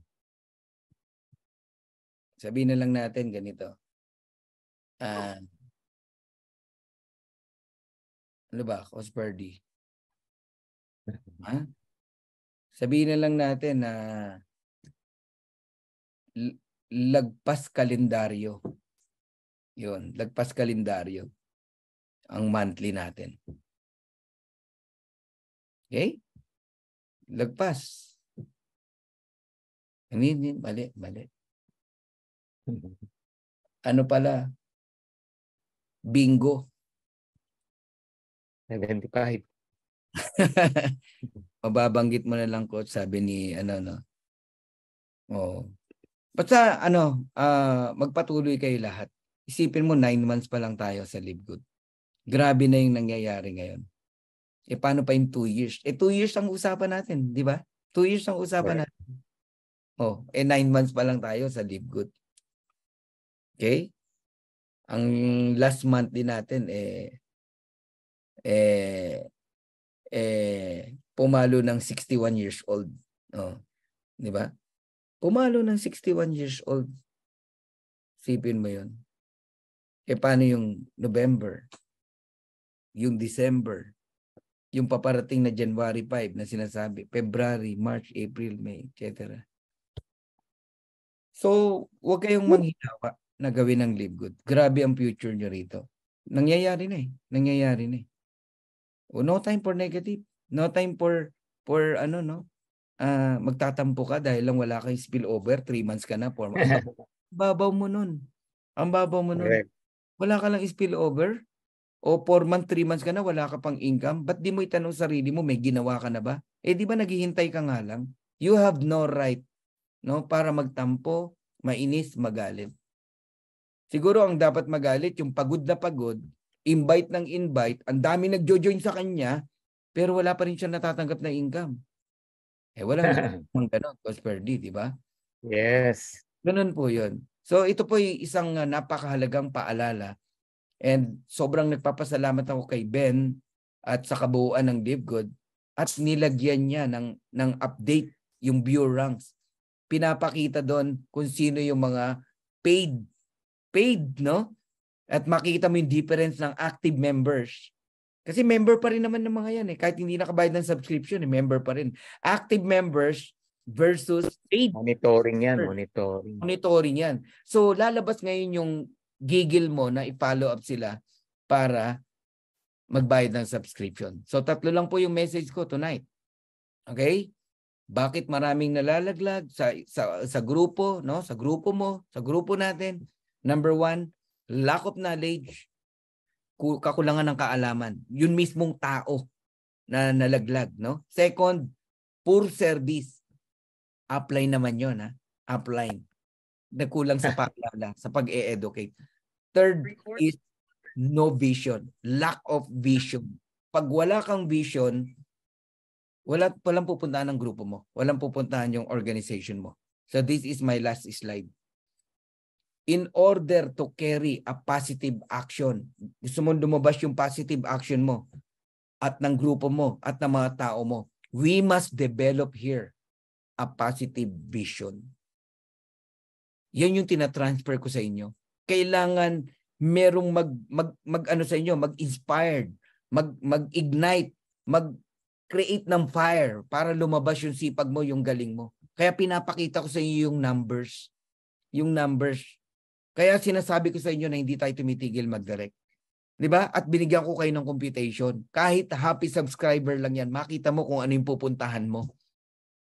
Sabihin na lang natin ganito Uh, ano ba? Osperdi. Ha? Ah? Sabihin na lang natin na lagpas kalendaryo. Yun, lagpas kalendaryo ang monthly natin. Okay? Lagpas. Hindi, mali, mali. <laughs> Ano pala? Bingo. Identified. <laughs> Mababanggit mo na lang coach, sabi ni ano no. Oh. Basta ano, uh, magpatuloy kayo lahat. Isipin mo nine months pa lang tayo sa Live Good. Grabe na yung nangyayari ngayon. E paano pa yung two years? E two years ang usapan natin, di ba? Two years ang usapan right. natin. Oh, e nine months pa lang tayo sa Live Good. Okay? ang last month din natin eh eh eh pumalo ng 61 years old. no 'di ba? Pumalo ng 61 years old. Sipin mo 'yon. E eh, paano yung November? Yung December? Yung paparating na January 5 na sinasabi, February, March, April, May, etc. So, huwag kayong hmm. manghilawa na gawin ng live good. Grabe ang future nyo rito. Nangyayari na eh. Nangyayari na eh. Oh, no time for negative. No time for for ano no. Uh, magtatampo ka dahil lang wala kang spillover. Three months ka na. Four months. <laughs> babaw mo nun. Ang babaw mo nun. Wala ka lang spillover. O 4 months, 3 months ka na, wala ka pang income. Ba't di mo itanong sarili mo, may ginawa ka na ba? Eh di ba naghihintay ka nga lang? You have no right no para magtampo, mainis, magalit. Siguro ang dapat magalit yung pagod na pagod, invite ng invite, ang dami nagjo-join sa kanya, pero wala pa rin siya natatanggap na income. Eh wala nang <laughs> ganun, cost per day, di ba? Yes. Ganun po 'yon. So ito po ay isang ah, napakahalagang paalala and sobrang nagpapasalamat ako kay Ben at sa kabuuan ng DivGood at nilagyan niya ng ng update yung view ranks. Pinapakita doon kung sino yung mga paid paid, no? At makikita mo yung difference ng active members. Kasi member pa rin naman ng mga yan eh. Kahit hindi nakabayad ng subscription, eh, member pa rin. Active members versus paid. Monitoring yan, monitoring. Monitoring yan. So lalabas ngayon yung gigil mo na i-follow up sila para magbayad ng subscription. So tatlo lang po yung message ko tonight. Okay? Bakit maraming nalalaglag sa sa, sa grupo, no? Sa grupo mo, sa grupo natin. Number one, lack of knowledge, kakulangan ng kaalaman. Yun mismong tao na nalaglag. No? Second, poor service. Apply naman yon ha? Apply. Nagkulang sa <laughs> paglala, sa pag-e-educate. Third is no vision. Lack of vision. Pag wala kang vision, wala, walang pupuntahan ng grupo mo. Walang pupuntahan yung organization mo. So this is my last slide in order to carry a positive action. Gusto mo lumabas yung positive action mo at ng grupo mo at ng mga tao mo. We must develop here a positive vision. Yan yung tinatransfer ko sa inyo. Kailangan merong mag mag, mag ano sa inyo, mag-inspired, mag mag-ignite, mag create ng fire para lumabas yung sipag mo, yung galing mo. Kaya pinapakita ko sa inyo yung numbers. Yung numbers kaya sinasabi ko sa inyo na hindi tayo tumitigil mag-direct. 'Di ba? At binigyan ko kayo ng computation. Kahit happy subscriber lang 'yan, makita mo kung ano yung pupuntahan mo.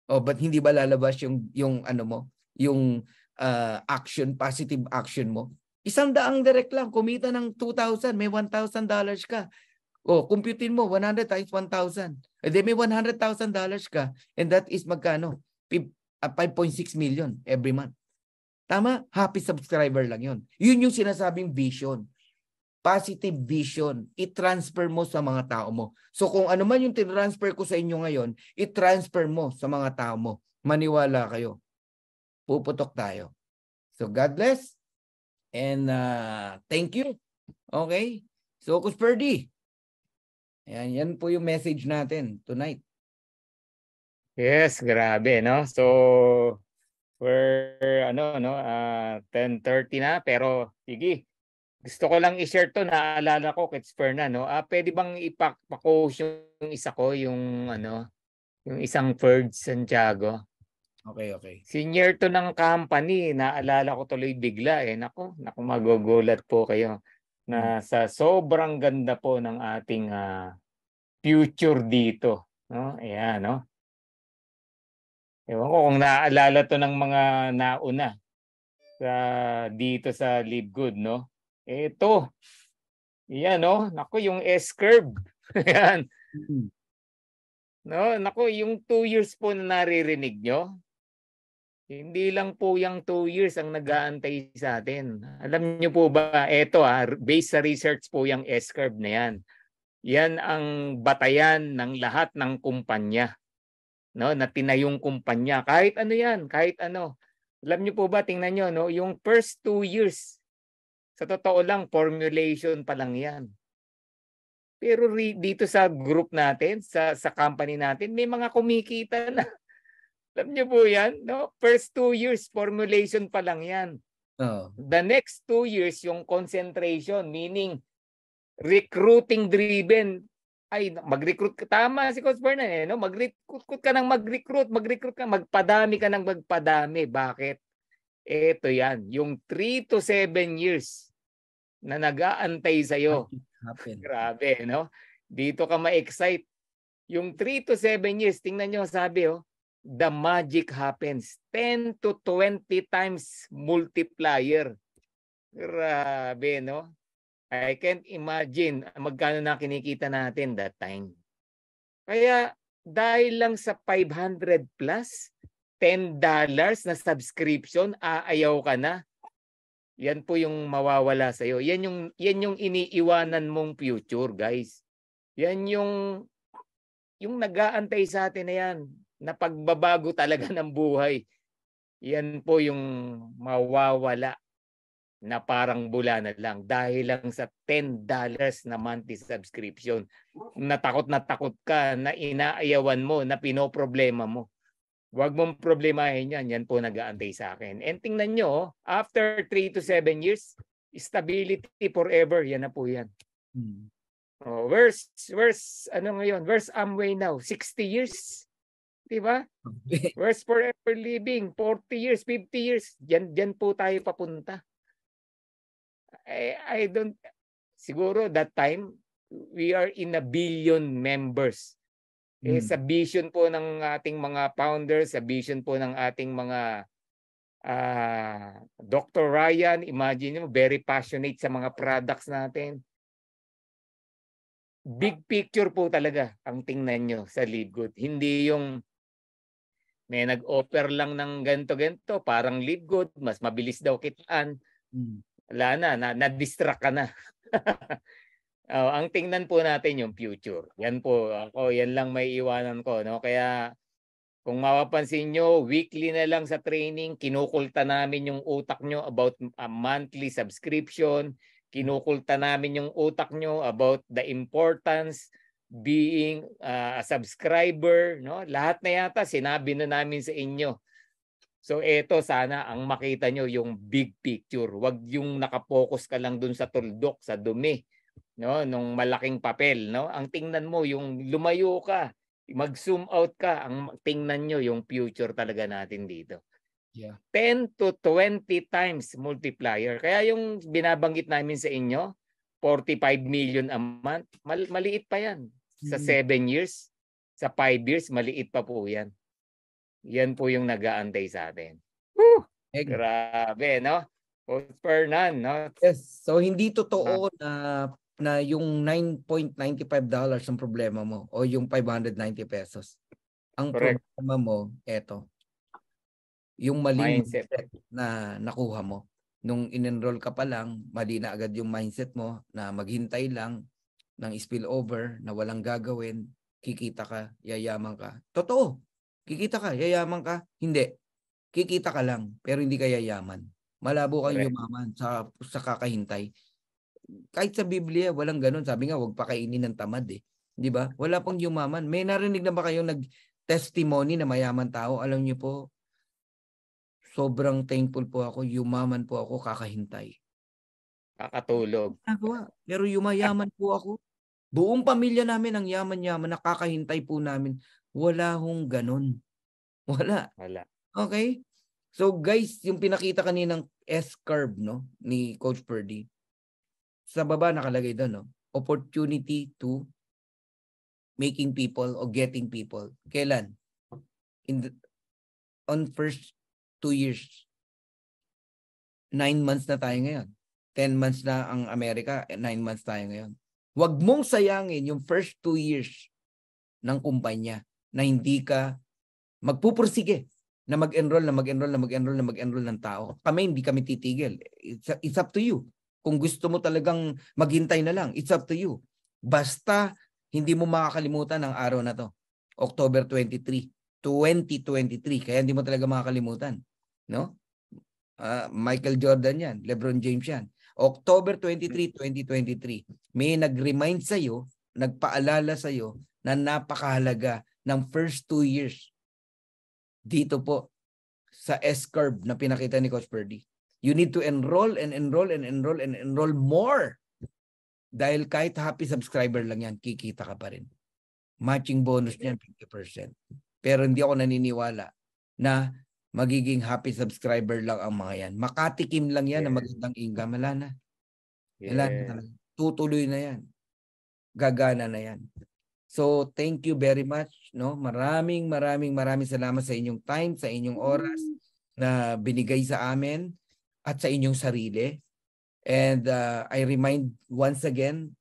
Oh, but hindi ba lalabas yung yung ano mo, yung uh, action, positive action mo? Isang daang direct lang, kumita ng 2,000, may $1,000 dollars ka. Oh, computein mo, 100 times 1,000. And then may $100,000 dollars ka. And that is magkano? 5.6 ah, million every month. Tama? Happy subscriber lang yun. Yun yung sinasabing vision. Positive vision. I-transfer mo sa mga tao mo. So kung ano man yung tinransfer ko sa inyo ngayon, i-transfer mo sa mga tao mo. Maniwala kayo. Puputok tayo. So God bless. And uh, thank you. Okay? So Perdi. Ayan, yan po yung message natin tonight. Yes, grabe, no? So, We're ano no, uh, ah, 10:30 na pero sige. Gusto ko lang i-share to na alala ko kits Ferna no. Ah, uh, pwede bang ipakpakos yung isa ko yung ano, yung isang Ferd Santiago. Okay, okay. Senior to ng company, naalala ko tuloy bigla eh. Nako, nako magugulat po kayo na hmm. sa sobrang ganda po ng ating uh, future dito, no? Ayan, no? Ewan ko kung naaalala to ng mga nauna sa dito sa Live Good, no? Ito. Yan, no? Nako, yung S-curve. <laughs> Yan. Mm-hmm. No, nako, yung 2 years po na naririnig nyo, hindi lang po yung 2 years ang nag-aantay sa atin. Alam nyo po ba, eto ah, based sa research po yung S-curve na yan. Yan ang batayan ng lahat ng kumpanya no, na tinayong kumpanya. Kahit ano yan, kahit ano. Alam niyo po ba, tingnan niyo, no, yung first two years, sa totoo lang, formulation pa lang yan. Pero re- dito sa group natin, sa, sa company natin, may mga kumikita na. <laughs> Alam niyo po yan, no? First two years, formulation pa lang yan. Oh. The next two years, yung concentration, meaning recruiting driven ay mag-recruit ka. Tama si Coach Vernon eh, no? Mag-recruit ka ng mag-recruit, mag-recruit ka, magpadami ka ng magpadami. Bakit? Ito yan, yung 3 to 7 years na nag-aantay sa'yo. Grabe, no? Dito ka ma-excite. Yung 3 to 7 years, tingnan nyo sabi, oh, the magic happens. 10 to 20 times multiplier. Grabe, no? I can't imagine magkano na kinikita natin that time. Kaya dahil lang sa 500 plus, $10 dollars na subscription, aayaw ka na. Yan po yung mawawala sa iyo. Yan yung yan yung iniiwanan mong future, guys. Yan yung yung nagaantay sa atin na yan na pagbabago talaga <laughs> ng buhay. Yan po yung mawawala na parang bula na lang dahil lang sa $10 na monthly subscription. Natakot na takot ka na inaayawan mo, na pinoproblema mo. Huwag mong problemahin yan. Yan po nag-aantay sa akin. And tingnan nyo, oh, after 3 to 7 years, stability forever. Yan na po yan. Hmm. Oh, where's, where's, ano ngayon? Where's Amway now? 60 years? Di ba? where's forever living? 40 years, 50 years? Yan, yan po tayo papunta. I, I don't, siguro that time, we are in a billion members. Eh, mm. Sa vision po ng ating mga founders, sa vision po ng ating mga uh, ah, Dr. Ryan, imagine mo, very passionate sa mga products natin. Big picture po talaga ang tingnan nyo sa Live Good. Hindi yung may nag-offer lang ng ganto-ganto, parang Live Good, mas mabilis daw kitaan. Mm wala na, na na-distract ka na. <laughs> oh, ang tingnan po natin yung future. Yan po, ako yan lang may iwanan ko, no? Kaya kung mapapansin nyo, weekly na lang sa training, kinukulta namin yung utak nyo about a monthly subscription, kinukulta namin yung utak nyo about the importance being uh, a subscriber, no? Lahat na yata sinabi na namin sa inyo So eto sana ang makita nyo yung big picture. Huwag yung nakapokus ka lang dun sa tuldok, sa dumi, no, nung malaking papel, no. Ang tingnan mo yung lumayo ka, mag-zoom out ka, ang tingnan nyo yung future talaga natin dito. Yeah. 10 to 20 times multiplier. Kaya yung binabanggit namin sa inyo, 45 million a month, mal- maliit pa yan. Sa 7 mm-hmm. years, sa 5 years, maliit pa po yan yan po yung nag-aantay sa atin. Woo! Grabe, no? Vote per none, no? Yes. So, hindi totoo ah. na na yung 9.95 dollars ang problema mo o yung 590 pesos. Ang Correct. problema mo, eto. Yung mali na nakuha mo. Nung in-enroll ka pa lang, mali na agad yung mindset mo na maghintay lang ng spillover na walang gagawin, kikita ka, yayaman ka. Totoo. Kikita ka, yayaman ka? Hindi. Kikita ka lang, pero hindi ka yayaman. Malabo kang okay. yumaman sa, sa kakahintay. Kahit sa Biblia, walang ganun. Sabi nga, huwag pakainin ng tamad eh. Di ba? Wala pang yumaman. May narinig na ba kayong nag-testimony na mayaman tao? Alam niyo po, sobrang thankful po ako. Yumaman po ako kakahintay. Kakatulog. Nagawa. Pero yumayaman po ako. Buong pamilya namin ang yaman-yaman, nakakahintay po namin. Wala hong ganun. <laughs> Wala. Wala. Okay? So guys, yung pinakita kaninang S-curve no, ni Coach Purdy, sa baba nakalagay doon, no? opportunity to making people or getting people. Kailan? In the, on first two years. Nine months na tayo ngayon. Ten months na ang Amerika, eh, nine months tayo ngayon. Huwag mong sayangin yung first two years ng kumpanya na hindi ka magpupursige na mag-enroll, na mag-enroll, na mag-enroll, na mag-enroll ng tao. Kami hindi kami titigil. It's, it's up to you. Kung gusto mo talagang maghintay na lang, it's up to you. Basta hindi mo makakalimutan ang araw na to. October 23, 2023. Kaya hindi mo talaga makakalimutan. No? Uh, Michael Jordan yan. Lebron James yan. October 23, 2023. May nag-remind sa'yo, nagpaalala sa'yo na napakahalaga ng first two years dito po sa S-curve na pinakita ni Coach Purdy. You need to enroll and enroll and enroll and enroll more. Dahil kahit happy subscriber lang yan, kikita ka pa rin. Matching bonus niyan 50%. Pero hindi ako naniniwala na magiging happy subscriber lang ang mga yan. Makatikim lang yan yeah. na magandang income. Wala na. yeah. na talaga. Tutuloy na yan. Gagana na yan. So thank you very much, no? Maraming maraming maraming salamat sa inyong time, sa inyong oras mm. na binigay sa amin at sa inyong sarili. And uh, I remind once again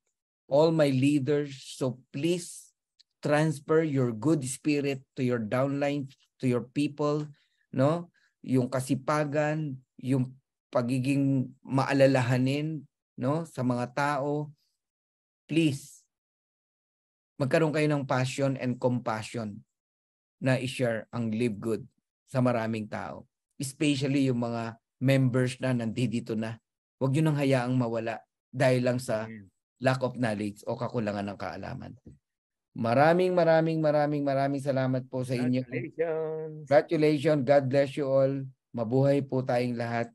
all my leaders, so please transfer your good spirit to your downline, to your people, no? Yung kasipagan, yung pagiging maalalahanin, no, sa mga tao. Please magkaroon kayo ng passion and compassion na i-share ang live good sa maraming tao. Especially yung mga members na nandito na. Huwag nyo nang hayaang mawala dahil lang sa hmm. lack of knowledge o kakulangan ng kaalaman. Maraming maraming maraming maraming salamat po sa inyo. Congratulations. Congratulations. God bless you all. Mabuhay po tayong lahat.